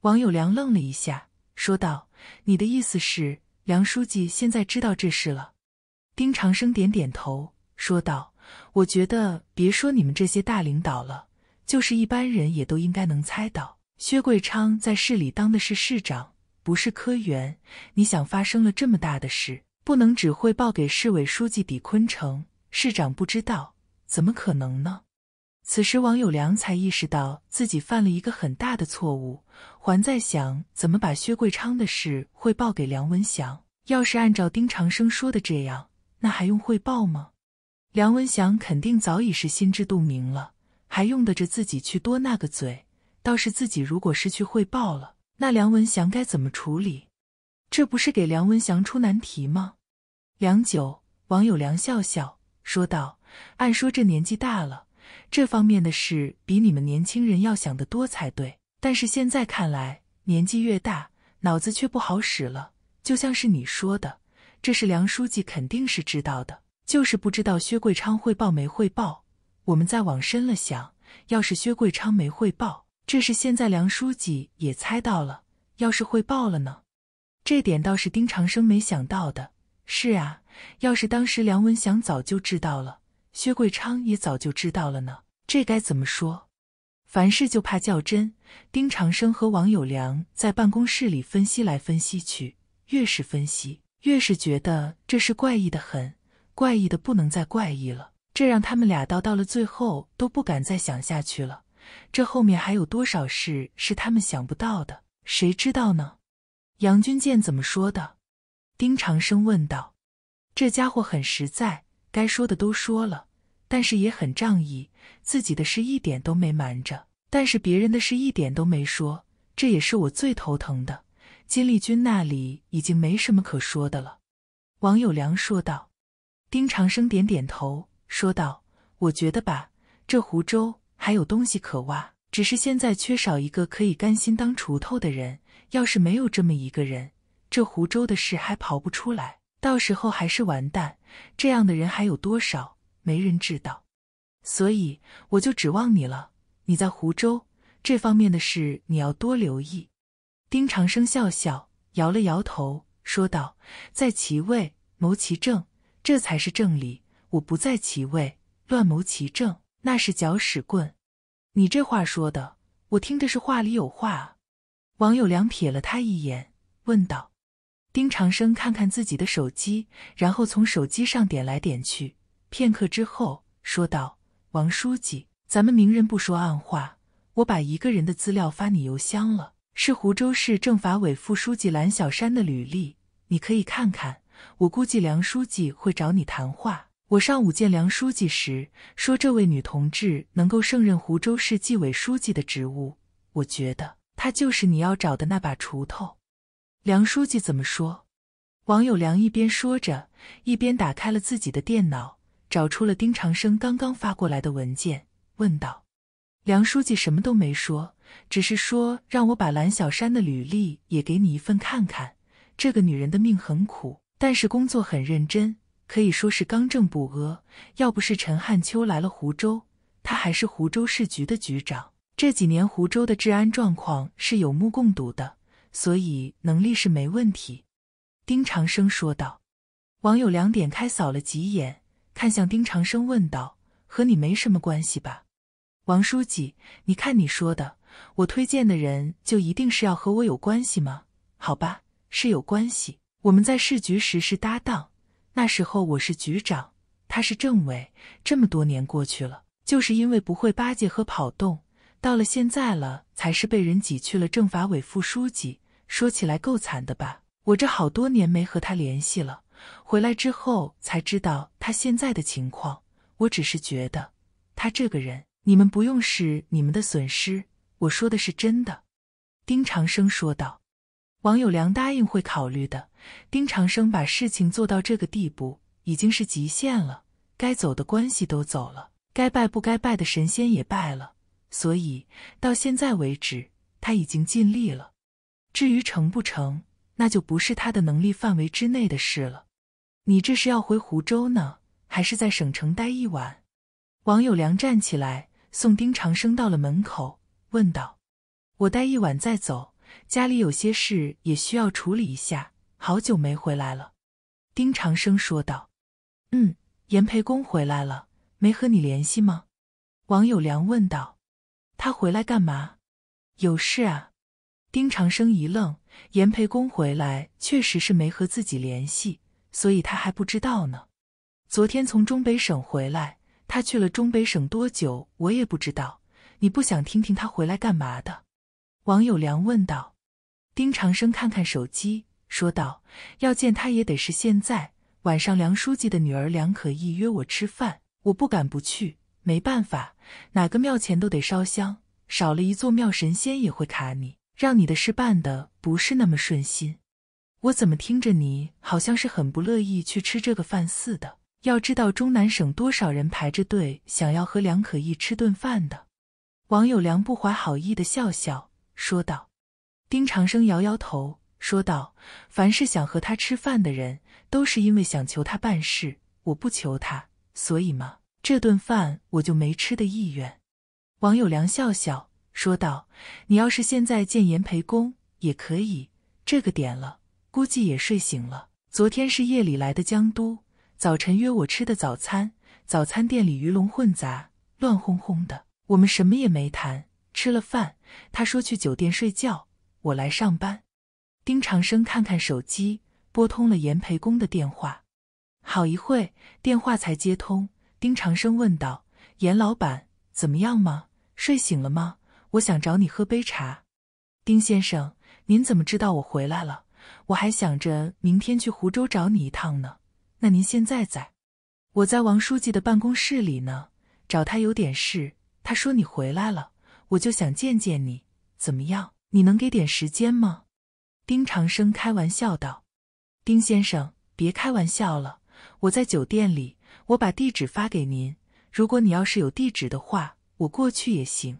王友良愣了一下，说道：“你的意思是，梁书记现在知道这事了？”丁长生点点头，说道：“我觉得，别说你们这些大领导了，就是一般人也都应该能猜到。薛贵昌在市里当的是市长，不是科员。你想，发生了这么大的事，不能只汇报给市委书记李坤城，市长不知道，怎么可能呢？”此时，王友良才意识到自己犯了一个很大的错误，还在想怎么把薛贵昌的事汇报给梁文祥。要是按照丁长生说的这样，那还用汇报吗？梁文祥肯定早已是心知肚明了，还用得着自己去多那个嘴？倒是自己，如果是去汇报了，那梁文祥该怎么处理？这不是给梁文祥出难题吗？良久，王友良笑笑说道：“按说这年纪大了。”这方面的事比你们年轻人要想的多才对。但是现在看来，年纪越大，脑子却不好使了。就像是你说的，这是梁书记肯定是知道的，就是不知道薛贵昌汇报没汇报。我们再往深了想，要是薛贵昌没汇报，这是现在梁书记也猜到了。要是汇报了呢？这点倒是丁长生没想到的。是啊，要是当时梁文祥早就知道了。薛贵昌也早就知道了呢，这该怎么说？凡事就怕较真。丁长生和王友良在办公室里分析来分析去，越是分析，越是觉得这是怪异的很，怪异的不能再怪异了。这让他们俩到到了最后都不敢再想下去了。这后面还有多少事是他们想不到的？谁知道呢？杨军健怎么说的？丁长生问道。这家伙很实在。该说的都说了，但是也很仗义，自己的事一点都没瞒着，但是别人的事一点都没说，这也是我最头疼的。金立军那里已经没什么可说的了。”王友良说道。丁长生点点头，说道：“我觉得吧，这湖州还有东西可挖，只是现在缺少一个可以甘心当锄头的人。要是没有这么一个人，这湖州的事还刨不出来。”到时候还是完蛋，这样的人还有多少，没人知道。所以我就指望你了。你在湖州这方面的事，你要多留意。丁长生笑笑，摇了摇头，说道：“在其位谋其政，这才是正理。我不在其位，乱谋其政，那是搅屎棍。”你这话说的，我听着是话里有话啊。王友良瞥了他一眼，问道。丁长生看看自己的手机，然后从手机上点来点去，片刻之后说道：“王书记，咱们明人不说暗话，我把一个人的资料发你邮箱了，是湖州市政法委副书记蓝小山的履历，你可以看看。我估计梁书记会找你谈话。我上午见梁书记时说，这位女同志能够胜任湖州市纪委书记的职务，我觉得她就是你要找的那把锄头。”梁书记怎么说？王友良一边说着，一边打开了自己的电脑，找出了丁长生刚刚发过来的文件，问道：“梁书记什么都没说，只是说让我把蓝小山的履历也给你一份看看。这个女人的命很苦，但是工作很认真，可以说是刚正不阿。要不是陈汉秋来了湖州，他还是湖州市局的局长。这几年湖州的治安状况是有目共睹的。”所以能力是没问题，丁长生说道。王友良点开扫了几眼，看向丁长生问道：“和你没什么关系吧，王书记？你看你说的，我推荐的人就一定是要和我有关系吗？好吧，是有关系。我们在市局时是搭档，那时候我是局长，他是政委。这么多年过去了，就是因为不会巴结和跑动，到了现在了，才是被人挤去了政法委副书记。”说起来够惨的吧？我这好多年没和他联系了，回来之后才知道他现在的情况。我只是觉得，他这个人，你们不用是你们的损失。我说的是真的。”丁长生说道。王友良答应会考虑的。丁长生把事情做到这个地步，已经是极限了。该走的关系都走了，该拜不该拜的神仙也拜了，所以到现在为止，他已经尽力了。至于成不成，那就不是他的能力范围之内的事了。你这是要回湖州呢，还是在省城待一晚？王友良站起来送丁长生到了门口，问道：“我待一晚再走，家里有些事也需要处理一下。好久没回来了。”丁长生说道：“嗯，严培公回来了，没和你联系吗？”王友良问道：“他回来干嘛？有事啊？”丁长生一愣，严培公回来确实是没和自己联系，所以他还不知道呢。昨天从中北省回来，他去了中北省多久我也不知道。你不想听听他回来干嘛的？王友良问道。丁长生看看手机，说道：“要见他也得是现在。晚上梁书记的女儿梁可意约我吃饭，我不敢不去。没办法，哪个庙前都得烧香，少了一座庙，神仙也会卡你。”让你的事办的不是那么顺心，我怎么听着你好像是很不乐意去吃这个饭似的？要知道中南省多少人排着队想要和梁可意吃顿饭的。王友良不怀好意的笑笑说道。丁长生摇摇头说道：“凡是想和他吃饭的人，都是因为想求他办事。我不求他，所以嘛，这顿饭我就没吃的意愿。”王友良笑笑。说道：“你要是现在见严培公也可以，这个点了，估计也睡醒了。昨天是夜里来的江都，早晨约我吃的早餐。早餐店里鱼龙混杂，乱哄哄的，我们什么也没谈。吃了饭，他说去酒店睡觉，我来上班。”丁长生看看手机，拨通了严培公的电话。好一会电话才接通。丁长生问道：“严老板怎么样吗？睡醒了吗？”我想找你喝杯茶，丁先生，您怎么知道我回来了？我还想着明天去湖州找你一趟呢。那您现在在？我在王书记的办公室里呢，找他有点事。他说你回来了，我就想见见你。怎么样？你能给点时间吗？丁长生开玩笑道：“丁先生，别开玩笑了，我在酒店里。我把地址发给您。如果你要是有地址的话，我过去也行。”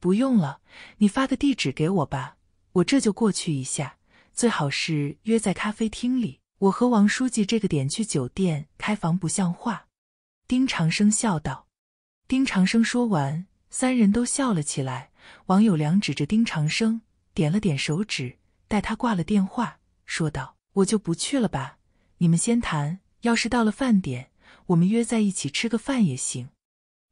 不用了，你发个地址给我吧，我这就过去一下。最好是约在咖啡厅里，我和王书记这个点去酒店开房不像话。”丁长生笑道。丁长生说完，三人都笑了起来。王友良指着丁长生，点了点手指，待他挂了电话，说道：“我就不去了吧，你们先谈。要是到了饭点，我们约在一起吃个饭也行。”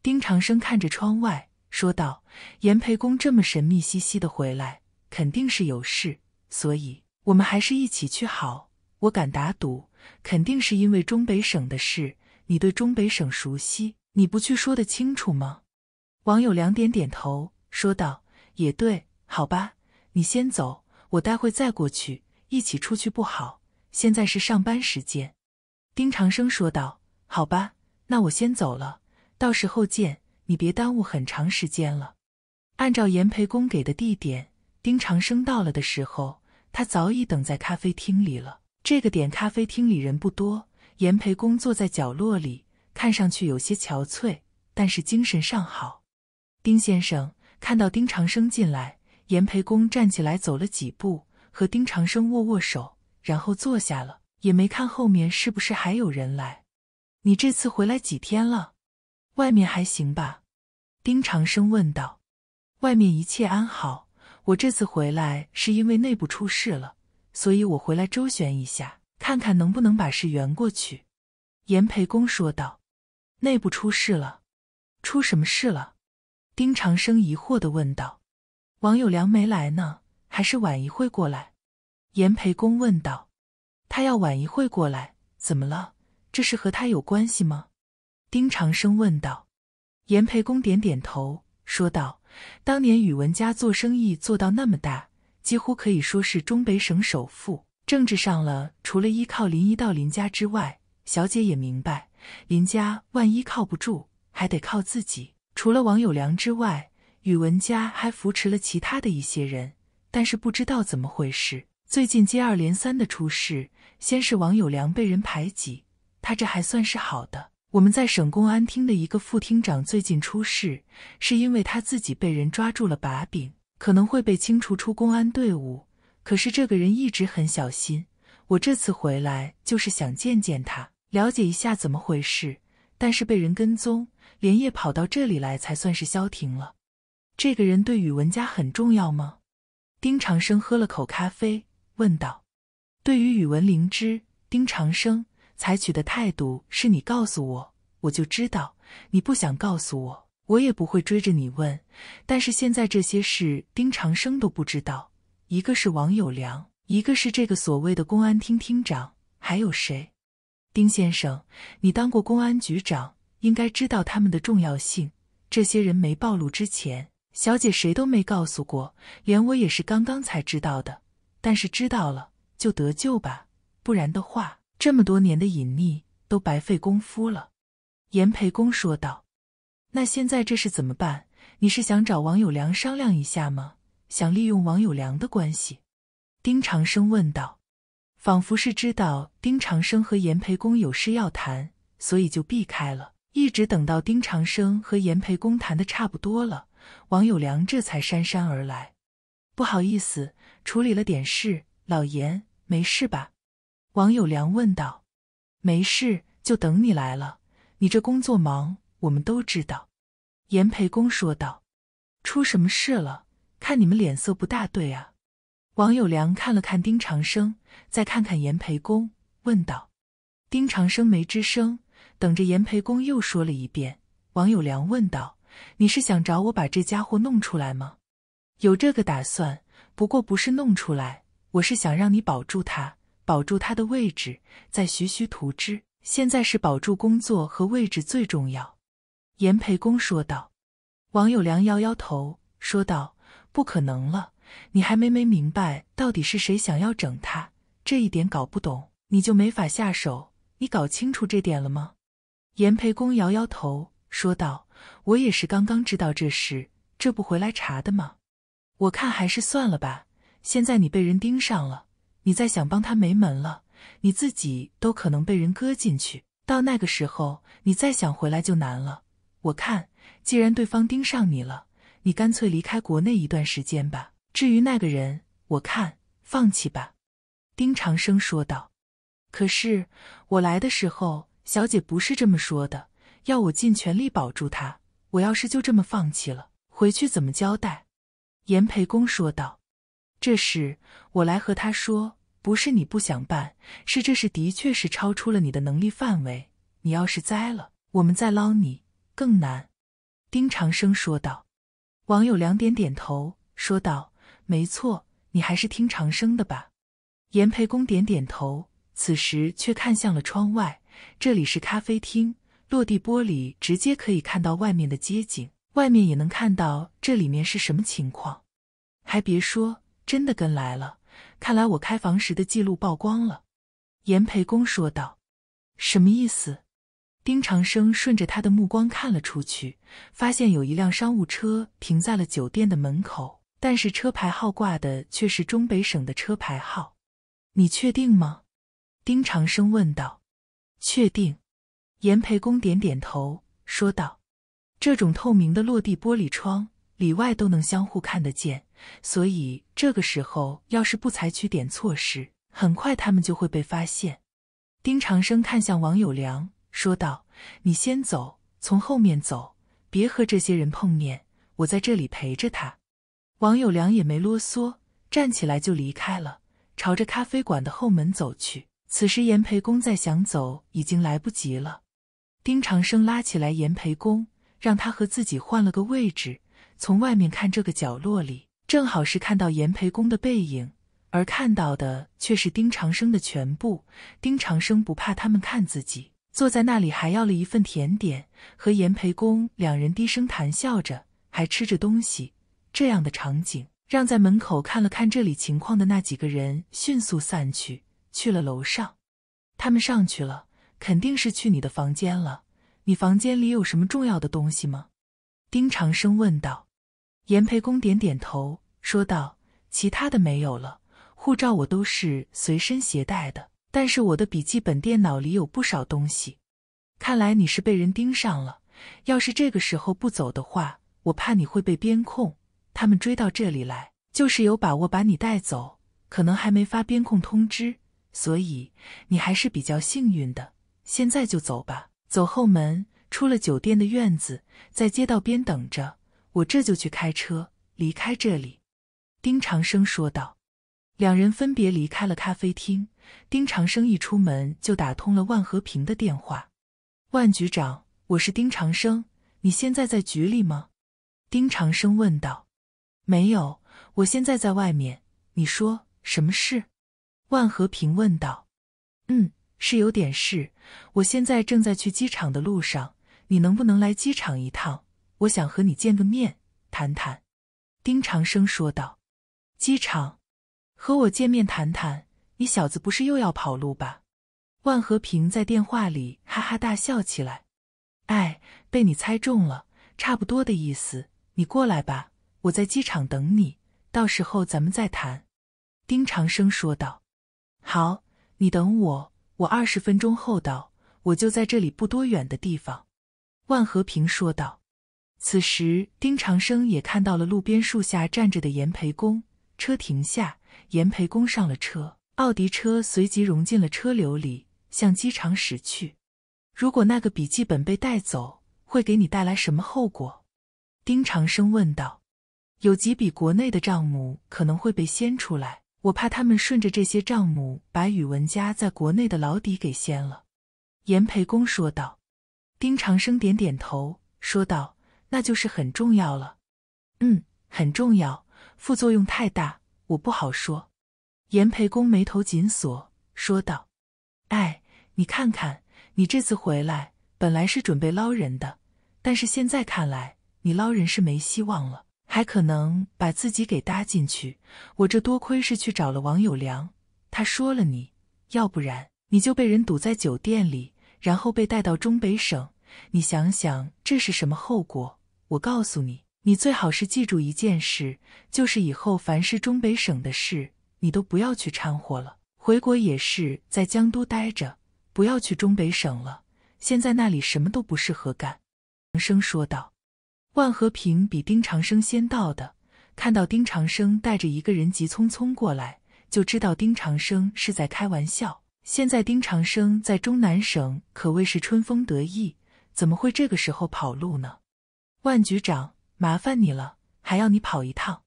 丁长生看着窗外。说道：“严培公这么神秘兮兮的回来，肯定是有事，所以我们还是一起去好。我敢打赌，肯定是因为中北省的事。你对中北省熟悉，你不去说得清楚吗？”王友良点点头，说道：“也对，好吧，你先走，我待会再过去。一起出去不好，现在是上班时间。”丁长生说道：“好吧，那我先走了，到时候见。”你别耽误很长时间了。按照严培公给的地点，丁长生到了的时候，他早已等在咖啡厅里了。这个点咖啡厅里人不多，严培公坐在角落里，看上去有些憔悴，但是精神尚好。丁先生看到丁长生进来，严培公站起来走了几步，和丁长生握握手，然后坐下了，也没看后面是不是还有人来。你这次回来几天了？外面还行吧？丁长生问道。外面一切安好，我这次回来是因为内部出事了，所以我回来周旋一下，看看能不能把事圆过去。严培公说道。内部出事了？出什么事了？丁长生疑惑的问道。王友良没来呢，还是晚一会过来？严培公问道。他要晚一会过来，怎么了？这是和他有关系吗？丁长生问道：“严培公点点头，说道：‘当年宇文家做生意做到那么大，几乎可以说是中北省首富。政治上了，除了依靠林一道林家之外，小姐也明白，林家万一靠不住，还得靠自己。除了王友良之外，宇文家还扶持了其他的一些人，但是不知道怎么回事，最近接二连三的出事。先是王友良被人排挤，他这还算是好的。’”我们在省公安厅的一个副厅长最近出事，是因为他自己被人抓住了把柄，可能会被清除出公安队伍。可是这个人一直很小心，我这次回来就是想见见他，了解一下怎么回事。但是被人跟踪，连夜跑到这里来才算是消停了。这个人对宇文家很重要吗？丁长生喝了口咖啡问道。对于宇文灵芝，丁长生。采取的态度是你告诉我，我就知道你不想告诉我，我也不会追着你问。但是现在这些事，丁长生都不知道。一个是王有良，一个是这个所谓的公安厅厅长，还有谁？丁先生，你当过公安局长，应该知道他们的重要性。这些人没暴露之前，小姐谁都没告诉过，连我也是刚刚才知道的。但是知道了就得救吧，不然的话。这么多年的隐匿都白费功夫了，严培公说道。那现在这是怎么办？你是想找王友良商量一下吗？想利用王友良的关系？丁长生问道。仿佛是知道丁长生和严培公有事要谈，所以就避开了。一直等到丁长生和严培公谈的差不多了，王友良这才姗姗而来。不好意思，处理了点事，老严，没事吧？王友良问道：“没事，就等你来了。你这工作忙，我们都知道。”严培公说道：“出什么事了？看你们脸色不大对啊。”王友良看了看丁长生，再看看严培公，问道：“丁长生没吱声，等着。”严培公又说了一遍。王友良问道：“你是想找我把这家伙弄出来吗？有这个打算，不过不是弄出来，我是想让你保住他。”保住他的位置，再徐徐图之。现在是保住工作和位置最重要。”严培公说道。王友良摇摇头说道：“不可能了，你还没没明白到底是谁想要整他，这一点搞不懂，你就没法下手。你搞清楚这点了吗？”严培公摇摇头说道：“我也是刚刚知道这事，这不回来查的吗？我看还是算了吧。现在你被人盯上了。”你再想帮他没门了，你自己都可能被人割进去。到那个时候，你再想回来就难了。我看，既然对方盯上你了，你干脆离开国内一段时间吧。至于那个人，我看放弃吧。”丁长生说道。“可是我来的时候，小姐不是这么说的，要我尽全力保住他。我要是就这么放弃了，回去怎么交代？”严培公说道。这事我来和他说，不是你不想办，是这事的确是超出了你的能力范围。你要是栽了，我们再捞你更难。”丁长生说道。王友良点点头，说道：“没错，你还是听长生的吧。”严培公点点头，此时却看向了窗外。这里是咖啡厅，落地玻璃直接可以看到外面的街景，外面也能看到这里面是什么情况。还别说。真的跟来了，看来我开房时的记录曝光了。”严培公说道。“什么意思？”丁长生顺着他的目光看了出去，发现有一辆商务车停在了酒店的门口，但是车牌号挂的却是中北省的车牌号。“你确定吗？”丁长生问道。“确定。”严培公点点头说道，“这种透明的落地玻璃窗，里外都能相互看得见。”所以这个时候，要是不采取点措施，很快他们就会被发现。丁长生看向王友良，说道：“你先走，从后面走，别和这些人碰面。我在这里陪着他。”王友良也没啰嗦，站起来就离开了，朝着咖啡馆的后门走去。此时，严培公再想走已经来不及了。丁长生拉起来严培公，让他和自己换了个位置，从外面看这个角落里。正好是看到严培公的背影，而看到的却是丁长生的全部。丁长生不怕他们看自己，坐在那里还要了一份甜点，和严培公两人低声谈笑着，还吃着东西。这样的场景让在门口看了看这里情况的那几个人迅速散去，去了楼上。他们上去了，肯定是去你的房间了。你房间里有什么重要的东西吗？丁长生问道。严培公点点头，说道：“其他的没有了，护照我都是随身携带的。但是我的笔记本电脑里有不少东西。看来你是被人盯上了。要是这个时候不走的话，我怕你会被边控他们追到这里来，就是有把握把你带走。可能还没发边控通知，所以你还是比较幸运的。现在就走吧，走后门，出了酒店的院子，在街道边等着。”我这就去开车离开这里，丁长生说道。两人分别离开了咖啡厅。丁长生一出门就打通了万和平的电话：“万局长，我是丁长生，你现在在局里吗？”丁长生问道。“没有，我现在在外面。”“你说什么事？”万和平问道。“嗯，是有点事。我现在正在去机场的路上，你能不能来机场一趟？”我想和你见个面，谈谈。”丁长生说道。“机场，和我见面谈谈，你小子不是又要跑路吧？”万和平在电话里哈哈大笑起来。“哎，被你猜中了，差不多的意思。你过来吧，我在机场等你，到时候咱们再谈。”丁长生说道。“好，你等我，我二十分钟后到，我就在这里不多远的地方。”万和平说道。此时，丁长生也看到了路边树下站着的严培公。车停下，严培公上了车，奥迪车随即融进了车流里，向机场驶去。如果那个笔记本被带走，会给你带来什么后果？丁长生问道。有几笔国内的账目可能会被掀出来，我怕他们顺着这些账目把宇文家在国内的老底给掀了。”严培公说道。丁长生点点头，说道。那就是很重要了，嗯，很重要。副作用太大，我不好说。严培公眉头紧锁，说道：“哎，你看看，你这次回来本来是准备捞人的，但是现在看来，你捞人是没希望了，还可能把自己给搭进去。我这多亏是去找了王友良，他说了你，要不然你就被人堵在酒店里，然后被带到中北省。你想想，这是什么后果？”我告诉你，你最好是记住一件事，就是以后凡是中北省的事，你都不要去掺和了。回国也是在江都待着，不要去中北省了。现在那里什么都不适合干。”长生说道。万和平比丁长生先到的，看到丁长生带着一个人急匆匆过来，就知道丁长生是在开玩笑。现在丁长生在中南省可谓是春风得意，怎么会这个时候跑路呢？万局长，麻烦你了，还要你跑一趟。”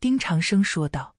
丁长生说道。